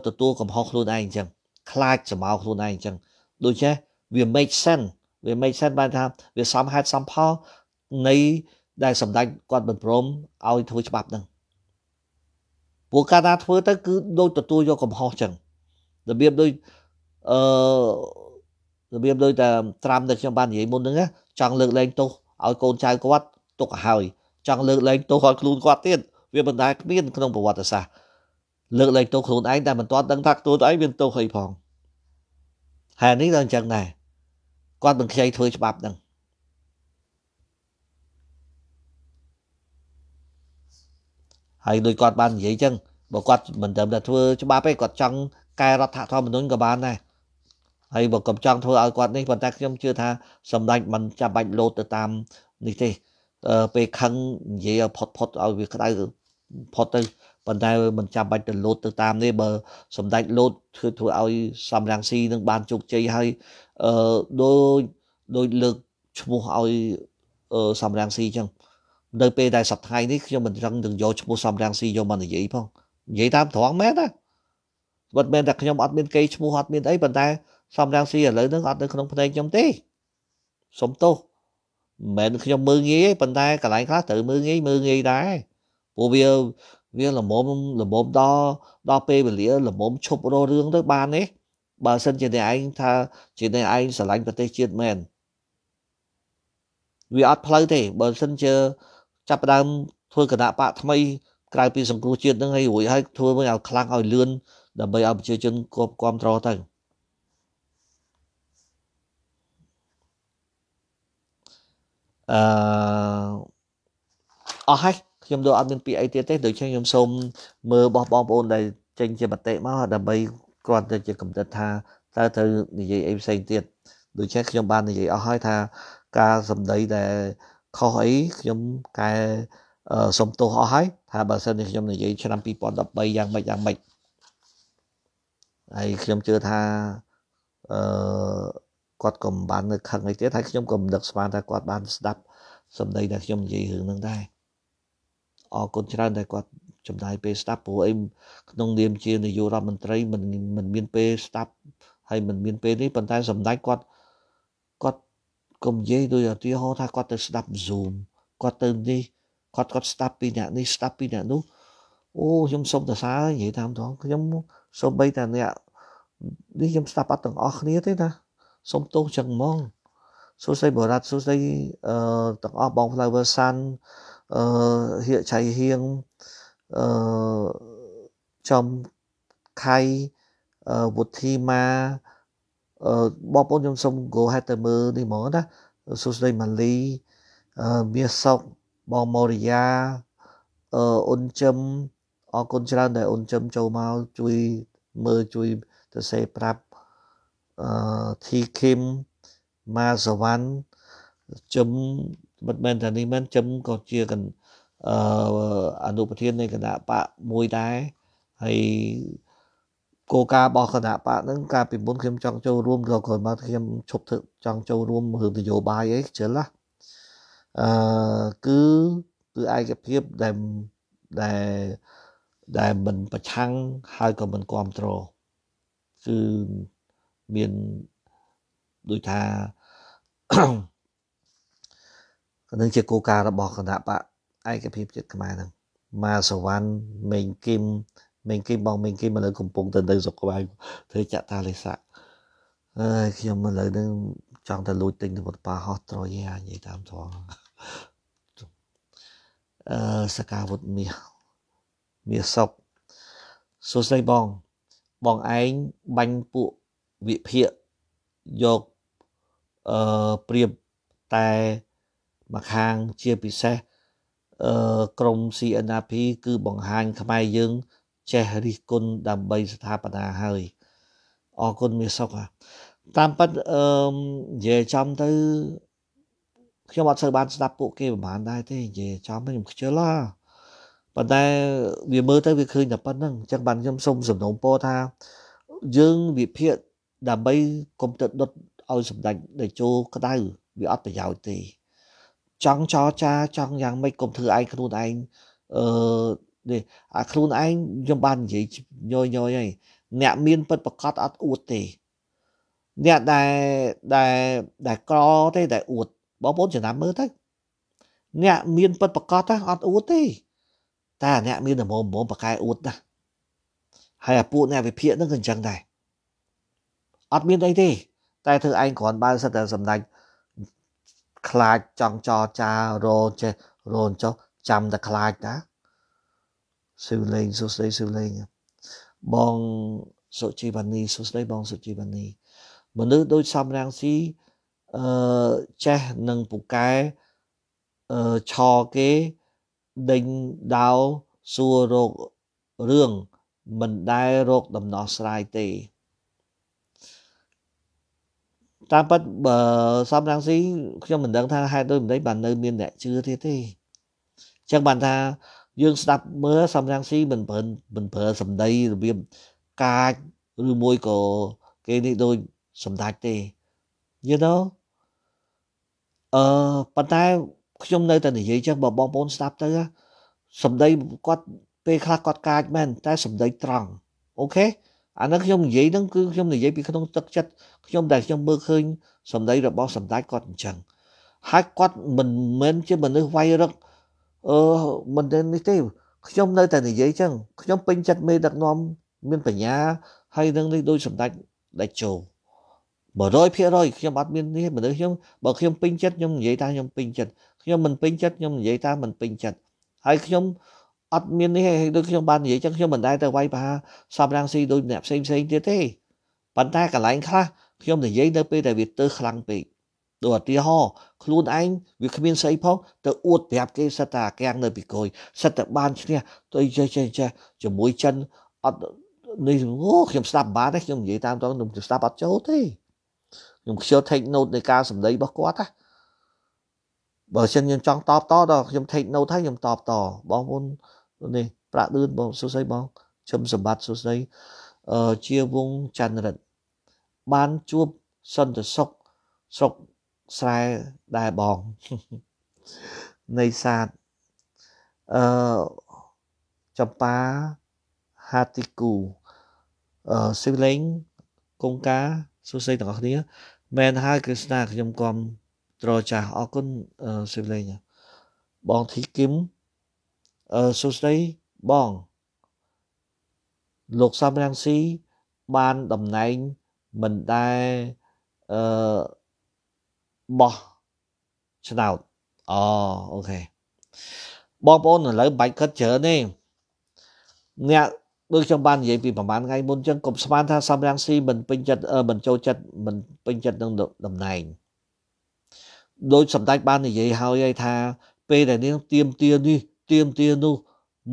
ទទួលកំហុសខ្លួនឯងអញ្ចឹងខ្លាចស្រមោលខ្លួនឯងអញ្ចឹងដូច្នេះវា make sense វា make sense បានថាវាសមហេតុសមផលនៃដែលសម្ដេចគាត់មិនព្រមឲ្យធ្វើច្បាប់ហ្នឹងពួកកាលណាធ្វើទៅគឺដូចទទួលយកកំហុសចឹងរបៀបដូចអឺរបៀបដូចតែត្រាំដែលខ្ញុំបាននិយាយមុនហ្នឹងចង់លើកលែងទោសឲ្យកូនចៅគាត់ទុកឲ្យចង់លើកលែងទោសឲ្យខ្លួនគាត់ទៀតវាបណ្ដាលគ្មានក្នុងប្រវត្តិសាស្ត្រលើកលែងទោសខ្លួនឯងតែមិនទាន់ដឹងថាខ្លួនឯងមានទោសអីផងហើយនេះដល់អញ្ចឹងដែរគាត់នឹងខ្ចីធ្វើច្បាប់ហ្នឹងហើយដូចគាត់បាននិយាយចឹងបើគាត់មិនត្រឹមតែធ្វើច្បាប់ទេគាត់ចង់កែរដ្ឋធម្មនុញ្ញក៏បានដែរហើយបើកំចង់ធ្វើឲ្យគាត់នេះប៉ុន្តែខ្ញុំជឿថាសម្ដេចមិនចាំបាច់លោតទៅតាមនេះទេពេលខឹងនិយាយឲ្យផុតផុតឲ្យវាក្តៅផុតទៅប៉ុន្តែមិនចាំបាច់ទៅលោតទៅតាមទេបើ សម្ដេចលោតធ្វើធ្វើឲ្យសំរងស៊ីនឹងបានជោគជ័យហើយអឺដូចដូចលើកឈ្មោះឲ្យសំរាំងស៊ីចឹងនៅពេលដែលសប្តាហ៍នេះខ្ញុំមិនរឹងនឹងយកឈ្មោះសំរាំងស៊ីយកមកនិយាយផងនិយាយតាមត្រង់មែនណាមិនមែនតែខ្ញុំអត់មានកេរឈ្មោះអត់មានអីប៉ុន្តែសំរាំងស៊ីឥឡូវហ្នឹងអត់នៅក្នុងផ្ទៃខ្ញុំទេសុំទោសមិនមែនខ្ញុំមើលងាយទេប៉ុន្តែកន្លែងខ្លះត្រូវមើលងាយមើលងាយដែរព្រោះវាវាល្មមល្មមដល់ដល់ពេលវេលាល្មមឈប់រស់រឿងទៅបានទេបើសិនជាអ្នកឯងថាជាអ្នកឯងស្រឡាញ់ប្រទេសជាតិមែនវាអត់ផ្លូវទេបើសិនជាចាប់ផ្ដើមធ្វើគណៈបកថ្មី ក្រៅពីសង្គ្រោះជាតិហ្នឹងហើយរួចហើយធ្វើវិញឲ្យខ្លាំងឲ្យលឿនដើម្បីឲ្យប្រជាជនគ្រប់គ្រប់ត្រទៅអឺអស់ហើយខ្ញុំដូចអត់មានពាក្យអីទៀតទេដូច្នេះខ្ញុំសូមមើលបងបងប្អូនដែលចេញជាមតិមកដើម្បីគ្រាន់តែជាកំណត់ថាតើត្រូវនិយាយអីផ្សេងទៀតដូច្នេះខ្ញុំបាននិយាយអស់ហើយថាការសម្ដីដែលខុសអីខ្ញុំកែសុំទោសអស់ហើយថាបើសិនជាខ្ញុំនិយាយឆ្នាំ2013យ៉ាងម៉េចយ៉ាងម៉េចហើយខ្ញុំជឿថាអឺគាត់ក៏មិនបាននៅខឹងអីទៀតហើយខ្ញុំក៏មិនដឹកស្មានថាគាត់បានស្ដាប់សម្ដីដែលខ្ញុំនិយាយរឿងហ្នឹងដែរអរគុណច្រើនដែលគាត់ចំណាយពេលស្ដាប់ព្រោះអីក្នុងនាមជានាយករដ្ឋមន្ត្រីមិនមិនមានពេលស្ដាប់ហើយមិនមានពេលនេះប៉ុន្តែសម្ដេចគាត់គាត់កុំនិយាយដោយឧទាហរណ៍ថាគាត់ទៅស្ដាប់ Zoom គាត់ទៅនេះគាត់គាត់ស្ដាប់ពីអ្នកនេះស្ដាប់ពីអ្នកនោះអូខ្ញុំសុំតសើនិយាយតាមត្រង់ខ្ញុំសូម្បីតែអ្នកនេះខ្ញុំស្ដាប់អត់ទាំងអស់គ្នាទេណាសុំទោសចឹងហ្មងសួស្ដីបរតសួស្ដីអឺទាំងអស់បង Flower Sun អឺហៀកឆៃហៀងអឺចំខៃវុធីម៉ាអឺបងប្អូនខ្ញុំសូម go ahead ទៅមើលនេះហ្មងណាសុស្ដីម៉ាលីអឺមាសសុកបងមរិយាអឺអ៊ុនចឹមអរគុណច្រើនដែលអ៊ុនចឹមចូលមកជួយមើលជួយសរសេរប្រាប់អឺធីឃឹមម៉ាសវណ្ណចឹមមិនមែនតែនេះមែនចឹមក៏ជាកណ្អអនុប្រធាននៃគណៈបកមួយដែរហើយគោលការណ៍របស់គណៈបកហ្នឹងកាលពីមុនខ្ញុំចង់ចូលរួមក៏គាត់មកខ្ញុំឈប់ធ្វើចង់ចូលរួមរឿងនយោបាយអីខ្ជិលណាអឺគឺគឺឯកភាពដែលដែលដែលមិនប្រឆាំងហើយក៏មិនគ្រប់គ្រងគឺមានដូចថានឹងជាគោលការណ៍របស់គណៈបកឯកភាពចិត្តខ្មែរហ្នឹងម៉ាសវណ្ណមេងគឹមមេងគឹមបងមេងគឹមមកលើកំពុងទៅនៅសុខក្បែរធ្វើចតាលេសាអើយខ្ញុំមកលើហ្នឹងចង់តែលួចទិញទៅប៉ាហោះត្រយឯងនិយាយតាមត្រង់អឺសកាវុធមាសមាសសុកសួស្ដីបងបងឯងបាញ់ពួកវិភាកយកអឺព្រៀបតែមកខាងជាពិសេសក្រម CNRP គឺបង្ហាញខ្មែរយើងចេះរិះគន់ដើម្បីស្ថាបនាហើយអរគុណមាសសុខតាមពិតអឺនិយាយចំទៅខ្ញុំអត់សូវបានស្ដាប់ពួកគេប្រហែលដែរទេនិយាយចំខ្ញុំខ្ជិលហ่าប៉ុន្តែវាមើលទៅវាឃើញតែប៉ុណ្្នឹងអញ្ចឹងបានខ្ញុំសូមសំណូមពរថាយើងវិភាគដើម្បីកុំទៅដុតឲ្យសម្ដេចតេជោក្តៅវាអត់ប្រយោជន៍ទេចង់ចរចាចង់យ៉ាងម៉េចកុំធ្វើឯងខ្លួនឯងអឺនេះអាខ្លួនឯងខ្ញុំបាននិយាយញយញយហើយអ្នកមានពិតប្រកបអត់អួតទេអ្នកដែលដែលដែលក្រទេដែលអួតបងប្អូនចំណាំមើលទៅអ្នកមានពិតប្រកបអត់អួតទេតែអ្នកមានដំណមុំប្រកែអួតណាស់ហើយអាពួកអ្នកវិភាគហ្នឹងក៏អញ្ចឹងដែរអត់មានអីទេតែធ្វើឯងគ្រាន់បើសិតតែសម្ដេចខ្លាចចង់ចរចារោចេះរោចុះចាំតែខ្លាចតាស៊ូលេងសុស្ដីស៊ូលេងបងសុជីវណ្ណីសុស្ដីបងសុជីវណ្ណីមនុស្សដូចសំរាំងស៊ីអឺចេះនឹងពូកែអឺឆគេដេញដោសួររោគរឿងមិនដែលរោគដំណោះស្រាយទេតាមពិតបើសំរងស៊ីខ្ញុំមិនដឹងថាហេតុដូចម្ដេចបាននៅមានអ្នកជឿទៀតទេអញ្ចឹងបានថាយើង ស្ដាប់មើលសំរងស៊ីមិនប្រើមិនប្រើសម្ដីរបៀបកាចឬមួយក៏គេនេះដូចសម្ដេចទេ you know អឺប៉ុន្តែខ្ញុំនៅតែនិយាយចឹងបើបងប្អូនស្ដាប់ទៅសម្ដីគាត់ពេលខ្លះគាត់កាចមែនតែសម្ដីត្រង់អូខេអានឹងខ្ញុំនិយាយនឹងគឺខ្ញុំនិយាយពីក្នុងទឹកចិត្តខ្ញុំដែលខ្ញុំមើលឃើញសម្ដីរបស់សម្ដេចគាត់អញ្ចឹងហើយគាត់មិនមែនជាមនុស្សវាយរឹកអឺមិនដឹងនេះទេខ្ញុំនៅតែនិយាយអញ្ចឹងខ្ញុំពេញចិត្តមេដឹកនាំមានបញ្ញាហើយនឹងនេះដូចសម្ដេចដែលចូល100%ខ្ញុំអត់មាននេះមនុស្សខ្ញុំបើខ្ញុំពេញចិត្តខ្ញុំនិយាយថាខ្ញុំពេញចិត្តខ្ញុំមិនពេញចិត្តខ្ញុំនិយាយថាមិនពេញចិត្តហើយខ្ញុំអត់មាននេះទេដូចខ្ញុំបាននិយាយចឹងខ្ញុំមិនដែលទៅវាយប្រហារសំរាំងស៊ីដោយអ្នកផ្សេងផ្សេងទៀតទេប៉ុន្តែកន្លែងខ្លះខ្ញុំនិយាយនៅពេលដែលវាទើខ្លាំងពេកដូចឧទាហរណ៍ខ្លួនឯងវាគ្មានស្អីផង ទៅអួតប្រាប់គេសិតតែអាកាំងនៅពីគយសិតតែបានឈ្នះទៅចេះចេះចេះជាមួយចិនអត់នេះអូខ្ញុំស្ដាប់បានទេខ្ញុំនិយាយតាមតងខ្ញុំស្ដាប់អត់ចូលទេខ្ញុំខ្ជិល take note នៃការសម្ដីរបស់គាត់ណាបើសិនខ្ញុំចង់តបតដល់ខ្ញុំ take note ហើយខ្ញុំតបតបងប្អូននេះប្រាក់ឌឿនបងសួស្ដីបងខ្ញុំសម្បត្តិសួស្ដីអឺជាវងច័ន្ទរិទ្ធបានជួបសន្តិសុខស្រុកស្រែដែរបងនៃសាទអឺចំប៉ាហាទីគូអឺសិលេងកុងកាសួស្ដីទាំងអស់គ្នាមែនហើយគឺស្នាខ្ញុំគាំទ្រចាស់អរគុណសិលេងបងធីគឹមអឺសួស្តីបងលោកសំរាំងស៊ីបានតំណែងមិនដែលអឺបោះឆ្នោតអូអូខេបងប្អូនឥឡូវបាច់គិតច្រើនទេអ្នកដូចខ្ញុំបាននិយាយពីប្រហែលថ្ងៃមុនចឹងកុំស្មានថាសំរាំងស៊ីមិនពេញចិត្តមិនចូលចិត្តមិនពេញចិត្តនឹងតំណែងដោយសម្ដេចបាននិយាយហើយថាពេលដែលនាងទៀមទានេះទៀមទានោះ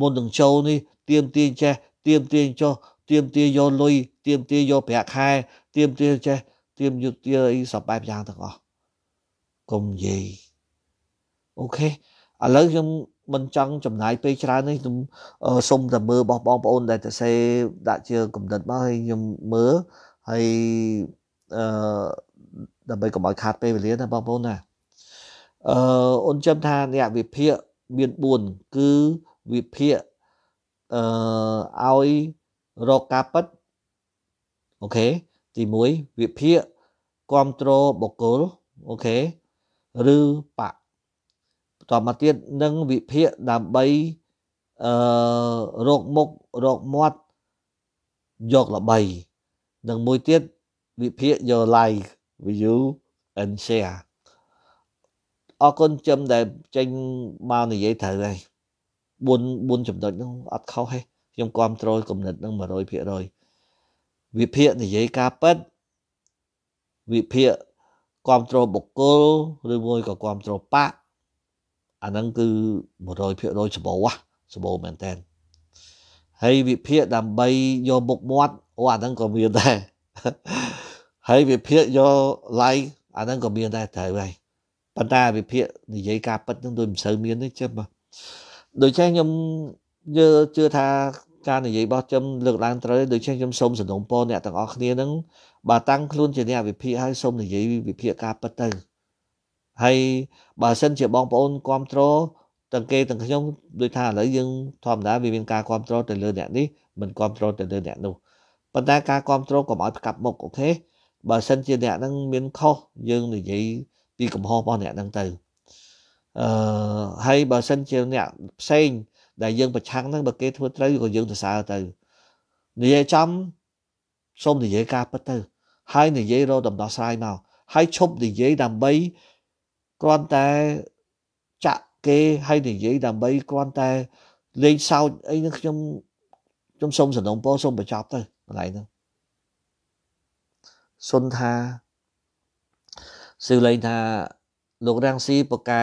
មុននឹងចូលនេះទៀមទាចេះទៀមទាចុះទៀមទាយកលុយទៀមទាយកប្រាក់ខែទៀមទាចេះទៀមយុទ្ធទាអីសពបែបយ៉ាងទាំងអស់កុំនិយាយអូខេឥឡូវខ្ញុំមិនចង់ចំណាយពេលច្រើននេះខ្ញុំសុំតែមើលរបស់បងប្អូនដែលទៅសេដាក់ជាកំណត់មកហើយខ្ញុំមើលហើយអឺដើម្បីកុំឲ្យខាតពេលវេលាណាបងប្អូនណាអឺអូនចាំថាអ្នកវិភាគមាន4គឺវិភាគអឺឲ្យរកការពិតអូខេទី1វិភាគគ្រប់គ្រងបុគ្គលអូខេឬបកបន្តមកទៀតនឹងវិភាគដើម្បីអឺរកមុខរកមាត់យកល្បីនិងមួយទៀតវិភាគ your like view and share អរគុណចឹមដែលចេញមកនិយាយត្រូវហើយ4 4ចំណុចហ្នឹងអត់ខុសទេខ្ញុំគ្រប់គ្រងគំនិតហ្នឹង100%វិភាគនិយាយការពិតវិភាគគ្រប់គ្រងបុគ្គលឬមួយក៏គ្រប់គ្រងបកអាហ្នឹងគឺ100%សម្បូរហ៎សម្បូរមែនតើហើយវិភាគដើម្បីយកមុខមាត់អូអាហ្នឹងក៏មានដែរហើយវិភាគយក like អាហ្នឹងក៏មានដែរត្រូវហើយប៉ុន្តែវិភាគនិយាយការពិតនឹងដូចមិនសូវមានទេចឹមដូច្នេះខ្ញុំយល់ជឿថាការនិយាយរបស់ចឹមលើកឡើងត្រូវដូច្នេះខ្ញុំសូមសំណូមពរអ្នកទាំងអស់គ្នានឹងបើតាំងខ្លួនជាអ្នកវិភាគហើយសូមនិយាយវិភាគការពិតទៅហើយបើសិនជាបងប្អូនគ្រប់គ្រងទាំងគេទាំងខ្ញុំដូចថាឥឡូវយើងធម្មតាវាមានការគ្រប់គ្រងទៅលើអ្នកនេះមិនគ្រប់គ្រងទៅលើអ្នកនោះប៉ុន្តែការគ្រប់គ្រងកុំឲ្យផ្កាប់មុខអូខេបើសិនជាអ្នកហ្នឹងមានខុសយើងនិយាយពីកំហុសរបស់អ្នកហ្នឹងទៅអឺហើយបើសិនជាអ្នកផ្សេងដែលយើងប្រឆាំងហ្នឹងបើគេធ្វើត្រូវក៏យើងសរសើរទៅនិយាយចំសូមនិយាយការពិតទៅហើយនិយាយរកដំណោះស្រាយមកហើយឈប់និយាយដើម្បីគ្រាន់តែចាក់គេហើយនិយាយដើម្បីគ្រាន់តែលេងសើចអីនឹងខ្ញុំខ្ញុំសូមសំណូមពរសូមបញ្ចប់ទៅកន្លែងហ្នឹងសុនថាសឺលេងថាលោករងស៊ីប្រកែ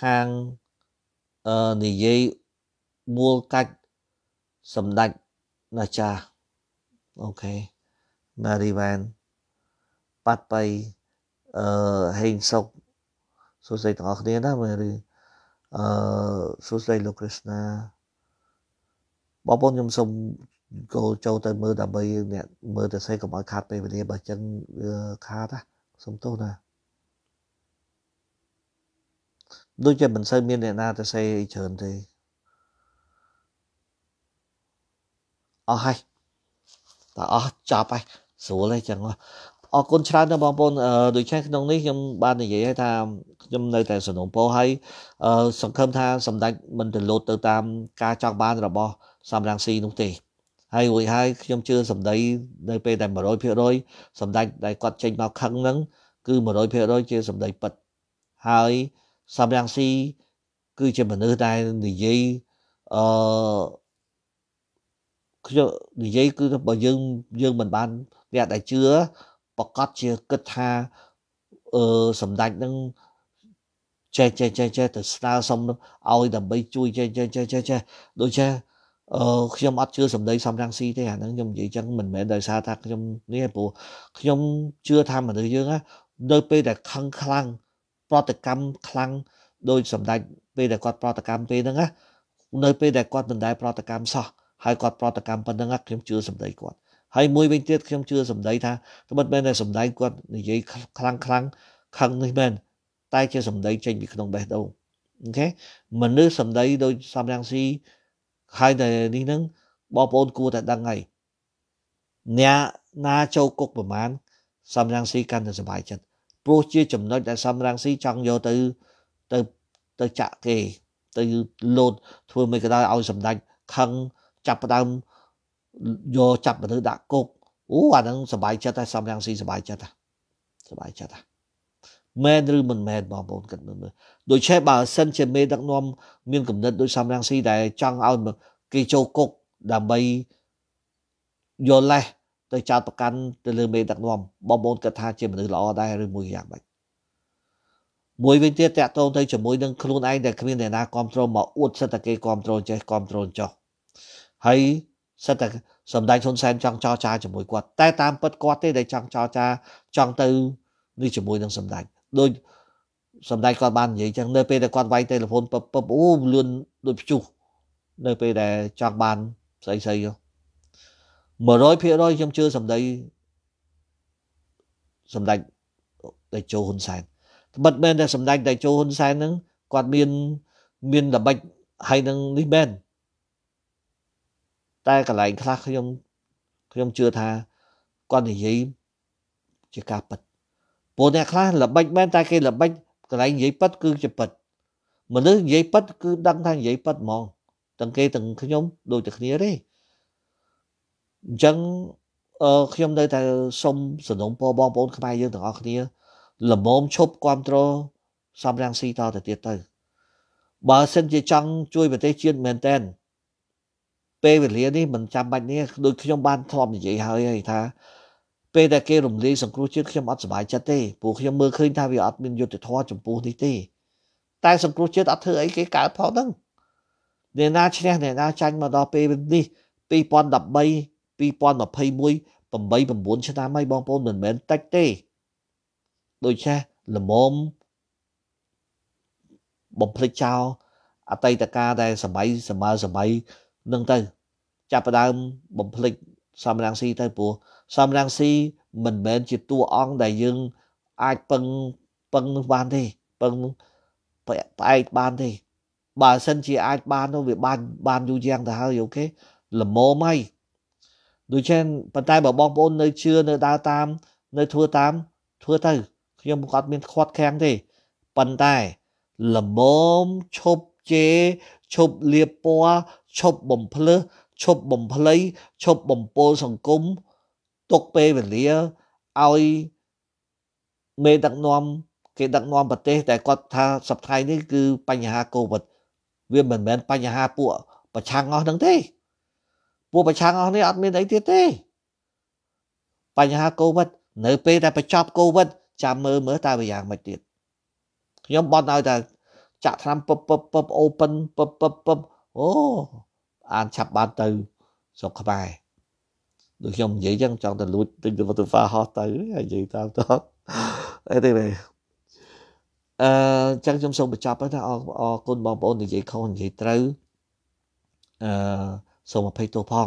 ខាងអឺនិយាយមូលកាច់សម្ដេចណាចាអូខេណារីវ៉ានប៉ាត់បៃអឺហេងសុកសួស្ដីទាំងអស់គ្នាណាមើលឬអឺសួស្ដីលោកគ្រីស្ណាបងប្អូនខ្ញុំសូមកោចូលទៅមើលដើម្បីអ្នកមើលទៅស្អីកុំឲ្យខាត់ពេលវេលាបើចឹងវាខាត់ណាសុំទោសណាដូចជាមិនសូវមានអ្នកណាទៅសេអីច្រើនទេអស់ហើយតើអស់ចប់ហើយស្រួលហើយចឹងអរគុណច្រើនណាស់បងប្អូនដូចជាក្នុងនេះខ្ញុំបាននិយាយឲ្យថាខ្ញុំនៅតែសនំពោហើយសង្ឃឹមថាសម្ដេចមិនទៅលោតទៅតាមការចង់បានរបស់សំរងស៊ីនោះទេហើយរួចហើយខ្ញុំជឿសម្ដីនៅពេលតែ100%សម្ដេចដែលគាត់ចេញមកខឹងហ្នឹងគឺ100%ជាសម្ដីពិតហើយសំរាំងស៊ីគឺជាមនុស្សដែលនិយាយអឺខ្ញុំនិយាយគឺបើយើងយើងមិនបានអ្នកដែលជឿប្រកាសជាគិតថាអឺសម្ដេចនឹងចេះចេះចេះចេះទៅស្នើសុំឲ្យដើម្បីជួយចេះចេះចេះចេះចេះដូចចេះអឺខ្ញុំអត់ជឿសម្ដីសំរងស៊ីទេអាហ្នឹងខ្ញុំនិយាយចឹងមិនមែនដោយសារថាខ្ញុំនេះព្រោះខ្ញុំជឿថាមនុស្សយើងនៅពេលដែលខឹងខ្លាំងប្រតិកម្មខ្លាំងដោយសម្ដេចពេលដែលគាត់ប្រតិកម្មពេលហ្នឹងណានៅពេលដែលគាត់មិនដែលប្រតិកម្មសោះហើយគាត់ប្រតិកម្មប៉ុណ្្នឹងខ្ញុំជឿសម្ដីគាត់ហើយមួយវិញទៀតខ្ញុំជឿសម្ដីថាត្បិតមែនតែសម្ដែងគាត់និយាយខ្លាំងខ្លាំងខឹងនេះមែនតែជាសម្ដីចេញពីក្នុងបេះដូងអូខេមនុស្សសម្ដីដោយសំរងស៊ីហើយតែនេះនឹងបងប្អូនគួរតែដឹងហើយអ្នកណាចូលគុកប្រមាណសំរងស៊ីកាន់តែសុបាយចិត្តព្រោះជាចំណុចដែលសំរងស៊ីចង់យកទៅទៅទៅចាក់គេទៅលោតធ្វើមិនក៏ដោយឲ្យសម្ដេចខឹងចាប់ផ្ដើមយកចាប់មនុស្សដាក់គុកអូអាហ្នឹងសុបាយចិត្តហើយសំរងស៊ីសុបាយចិត្តហ่ะសុបាយចិត្តហ่ะមែនឬមិនមែនបងប្អូនគិតមើលដូច្នេះបើសិនជាមេដឹកនាំមានគំនិតដោយសំរងស៊ីដែលចង់ឲ្យគេចូលគុកដើម្បីយកលេសទៅចោតប្រកាន់ទៅលើមេដឹកនាំបងប្អូនគិតថាជាមនុស្សល្អដែរឬមួយយ៉ាងម៉េចមួយវិញទៀតតាក់ទងទៅជាមួយនឹងខ្លួនឯងដែលគ្មានអ្នកណាគ្រប់គ្រងមកអួតសិទ្ធិគេគ្រប់គ្រងចេះគ្រប់គ្រងចោះហើយសិទ្ធិសម្ដេចហ៊ុនសែនចង់ចរចាជាមួយគាត់តែតាមពិតគាត់ទេដែលចង់ចរចាចង់ទៅនេះជាមួយនឹងសម្ដេចដូចសម្ដេចគាត់បាននិយាយចឹងនៅពេលដែលគាត់វាយទូរស័ព្ទពពអូលឿនដូចភ្ជុះនៅពេលដែលចង់បានស្អីស្អីយោ100%ខ្ញុំជឿសម្ដីសម្ដេចតេជោហ៊ុនសែនត្បិតមែនតែសម្ដេចតេជោហ៊ុនសែនហ្នឹងគាត់មានមានល្បិចហើយនឹងនេះមែនតែកន្លែងខ្លះខ្ញុំខ្ញុំជឿថាគាត់និយាយជាការប៉ັດព្រោះអ្នកខ្លះល្បិចមែនតែគេល្បិចកន្លែងនិយាយប៉ិតគឺជាប៉ិតមនុស្សនិយាយប៉ិតគឺដឹងថានិយាយប៉ិតហ្មងទាំងគេទាំងខ្ញុំដូចតែគ្នាទេអញ្ចឹងអឺខ្ញុំនៅតែសុំសំណូមពរបងប្អូនខ្មែរយើងទាំងអស់គ្នាលមមឈប់គ្រប់គ្រងសំរាំងស៊ីតទៅទៀតទៅបើសិនជាចង់ជួយប្រទេសជាតិមែនតែន ពេលវេលានេះមិនចាំបាច់នេះដូចខ្ញុំបានធ្លាប់និយាយហើយថាពេលដែលគេរំលាយសង្គ្រោះជាតិខ្ញុំអត់សប្បាយចិត្តទេព្រោះខ្ញុំមើលឃើញថាវាអត់មានយុត្តិធម៌ចំពោះនេះទេ តែសង្គ្រោះជាតិអត់ធ្វើអីគេកើតផងហ្នឹងអ្នកណាឈ្នះអ្នកណាចាញ់មកដល់ពេលនេះ2013 2021 8 9ឆ្នាំហើយបងប្អូនមិនមែនតិចទេ ដូច្នេះល្មមបំភ្លេចចោលអតីតកាលដែលសម័យសម័យសម័យនឹងទៅ ចាប់ផ្ដើមបំភ្លេចសមរងស៊ីទៅព្រោះសំរងស៊ី មិនមែនជាតួអង្គដែលយើងអាចពឹងពឹងនោះបានទេពឹងផ្អែកបានទេបើសិនជាអាចបាននោះវាបាន បានយូរយ៉ាងទៅហើយអូខេល្មមហើយដូច្នេះប៉ុន្តែបើបងប្អូននៅជឿនៅដើរតាមនៅធ្វើតាម ធ្វើទៅខ្ញុំក៏អត់មាន ខ្វាត់ខាំងទេប៉ុន្តែល្មមឈប់ជេរឈប់លៀបពណ៌ឈប់បំភ្លឺឈប់បំភ្លៃឈប់បំពោលសង្គមទុកពេលវេលាឲ្យមេដឹកនាំគេដឹកនាំប្រទេសតែគាត់ថាសប្តាហ៍នេះគឺ បញ្ហាកូវីដវាមិនមែនបញ្ហាពួកប្រឆាំងអស់នឹងទេ ពួកប្រឆាំងអស់នេះអត់មានអីទៀតទេបញ្ហាកូវីដនៅ ពេលដែលបញ្ចប់កូវីដចាំមើលមើលតើវាយ៉ាងម៉េចទៀតខ្ញុំបន់ឲ្យតែចាក់ថ្នាំពឹបពឹបពឹប open ពឹបពឹបពឹបអូអានឆាប់បានទៅស្រុកខ្មែរដូចខ្ញុំនិយាយចឹងចង់ទៅលួចទិញទៅទៅហ្វាហោះទៅហើយនិយាយតាមតអីទេអឺចឹងខ្ញុំសូមបញ្ចប់ហើយថាអរគុណបងប្អូននិយាយខុសនិយាយត្រូវអឺសូមអភ័យទោសផង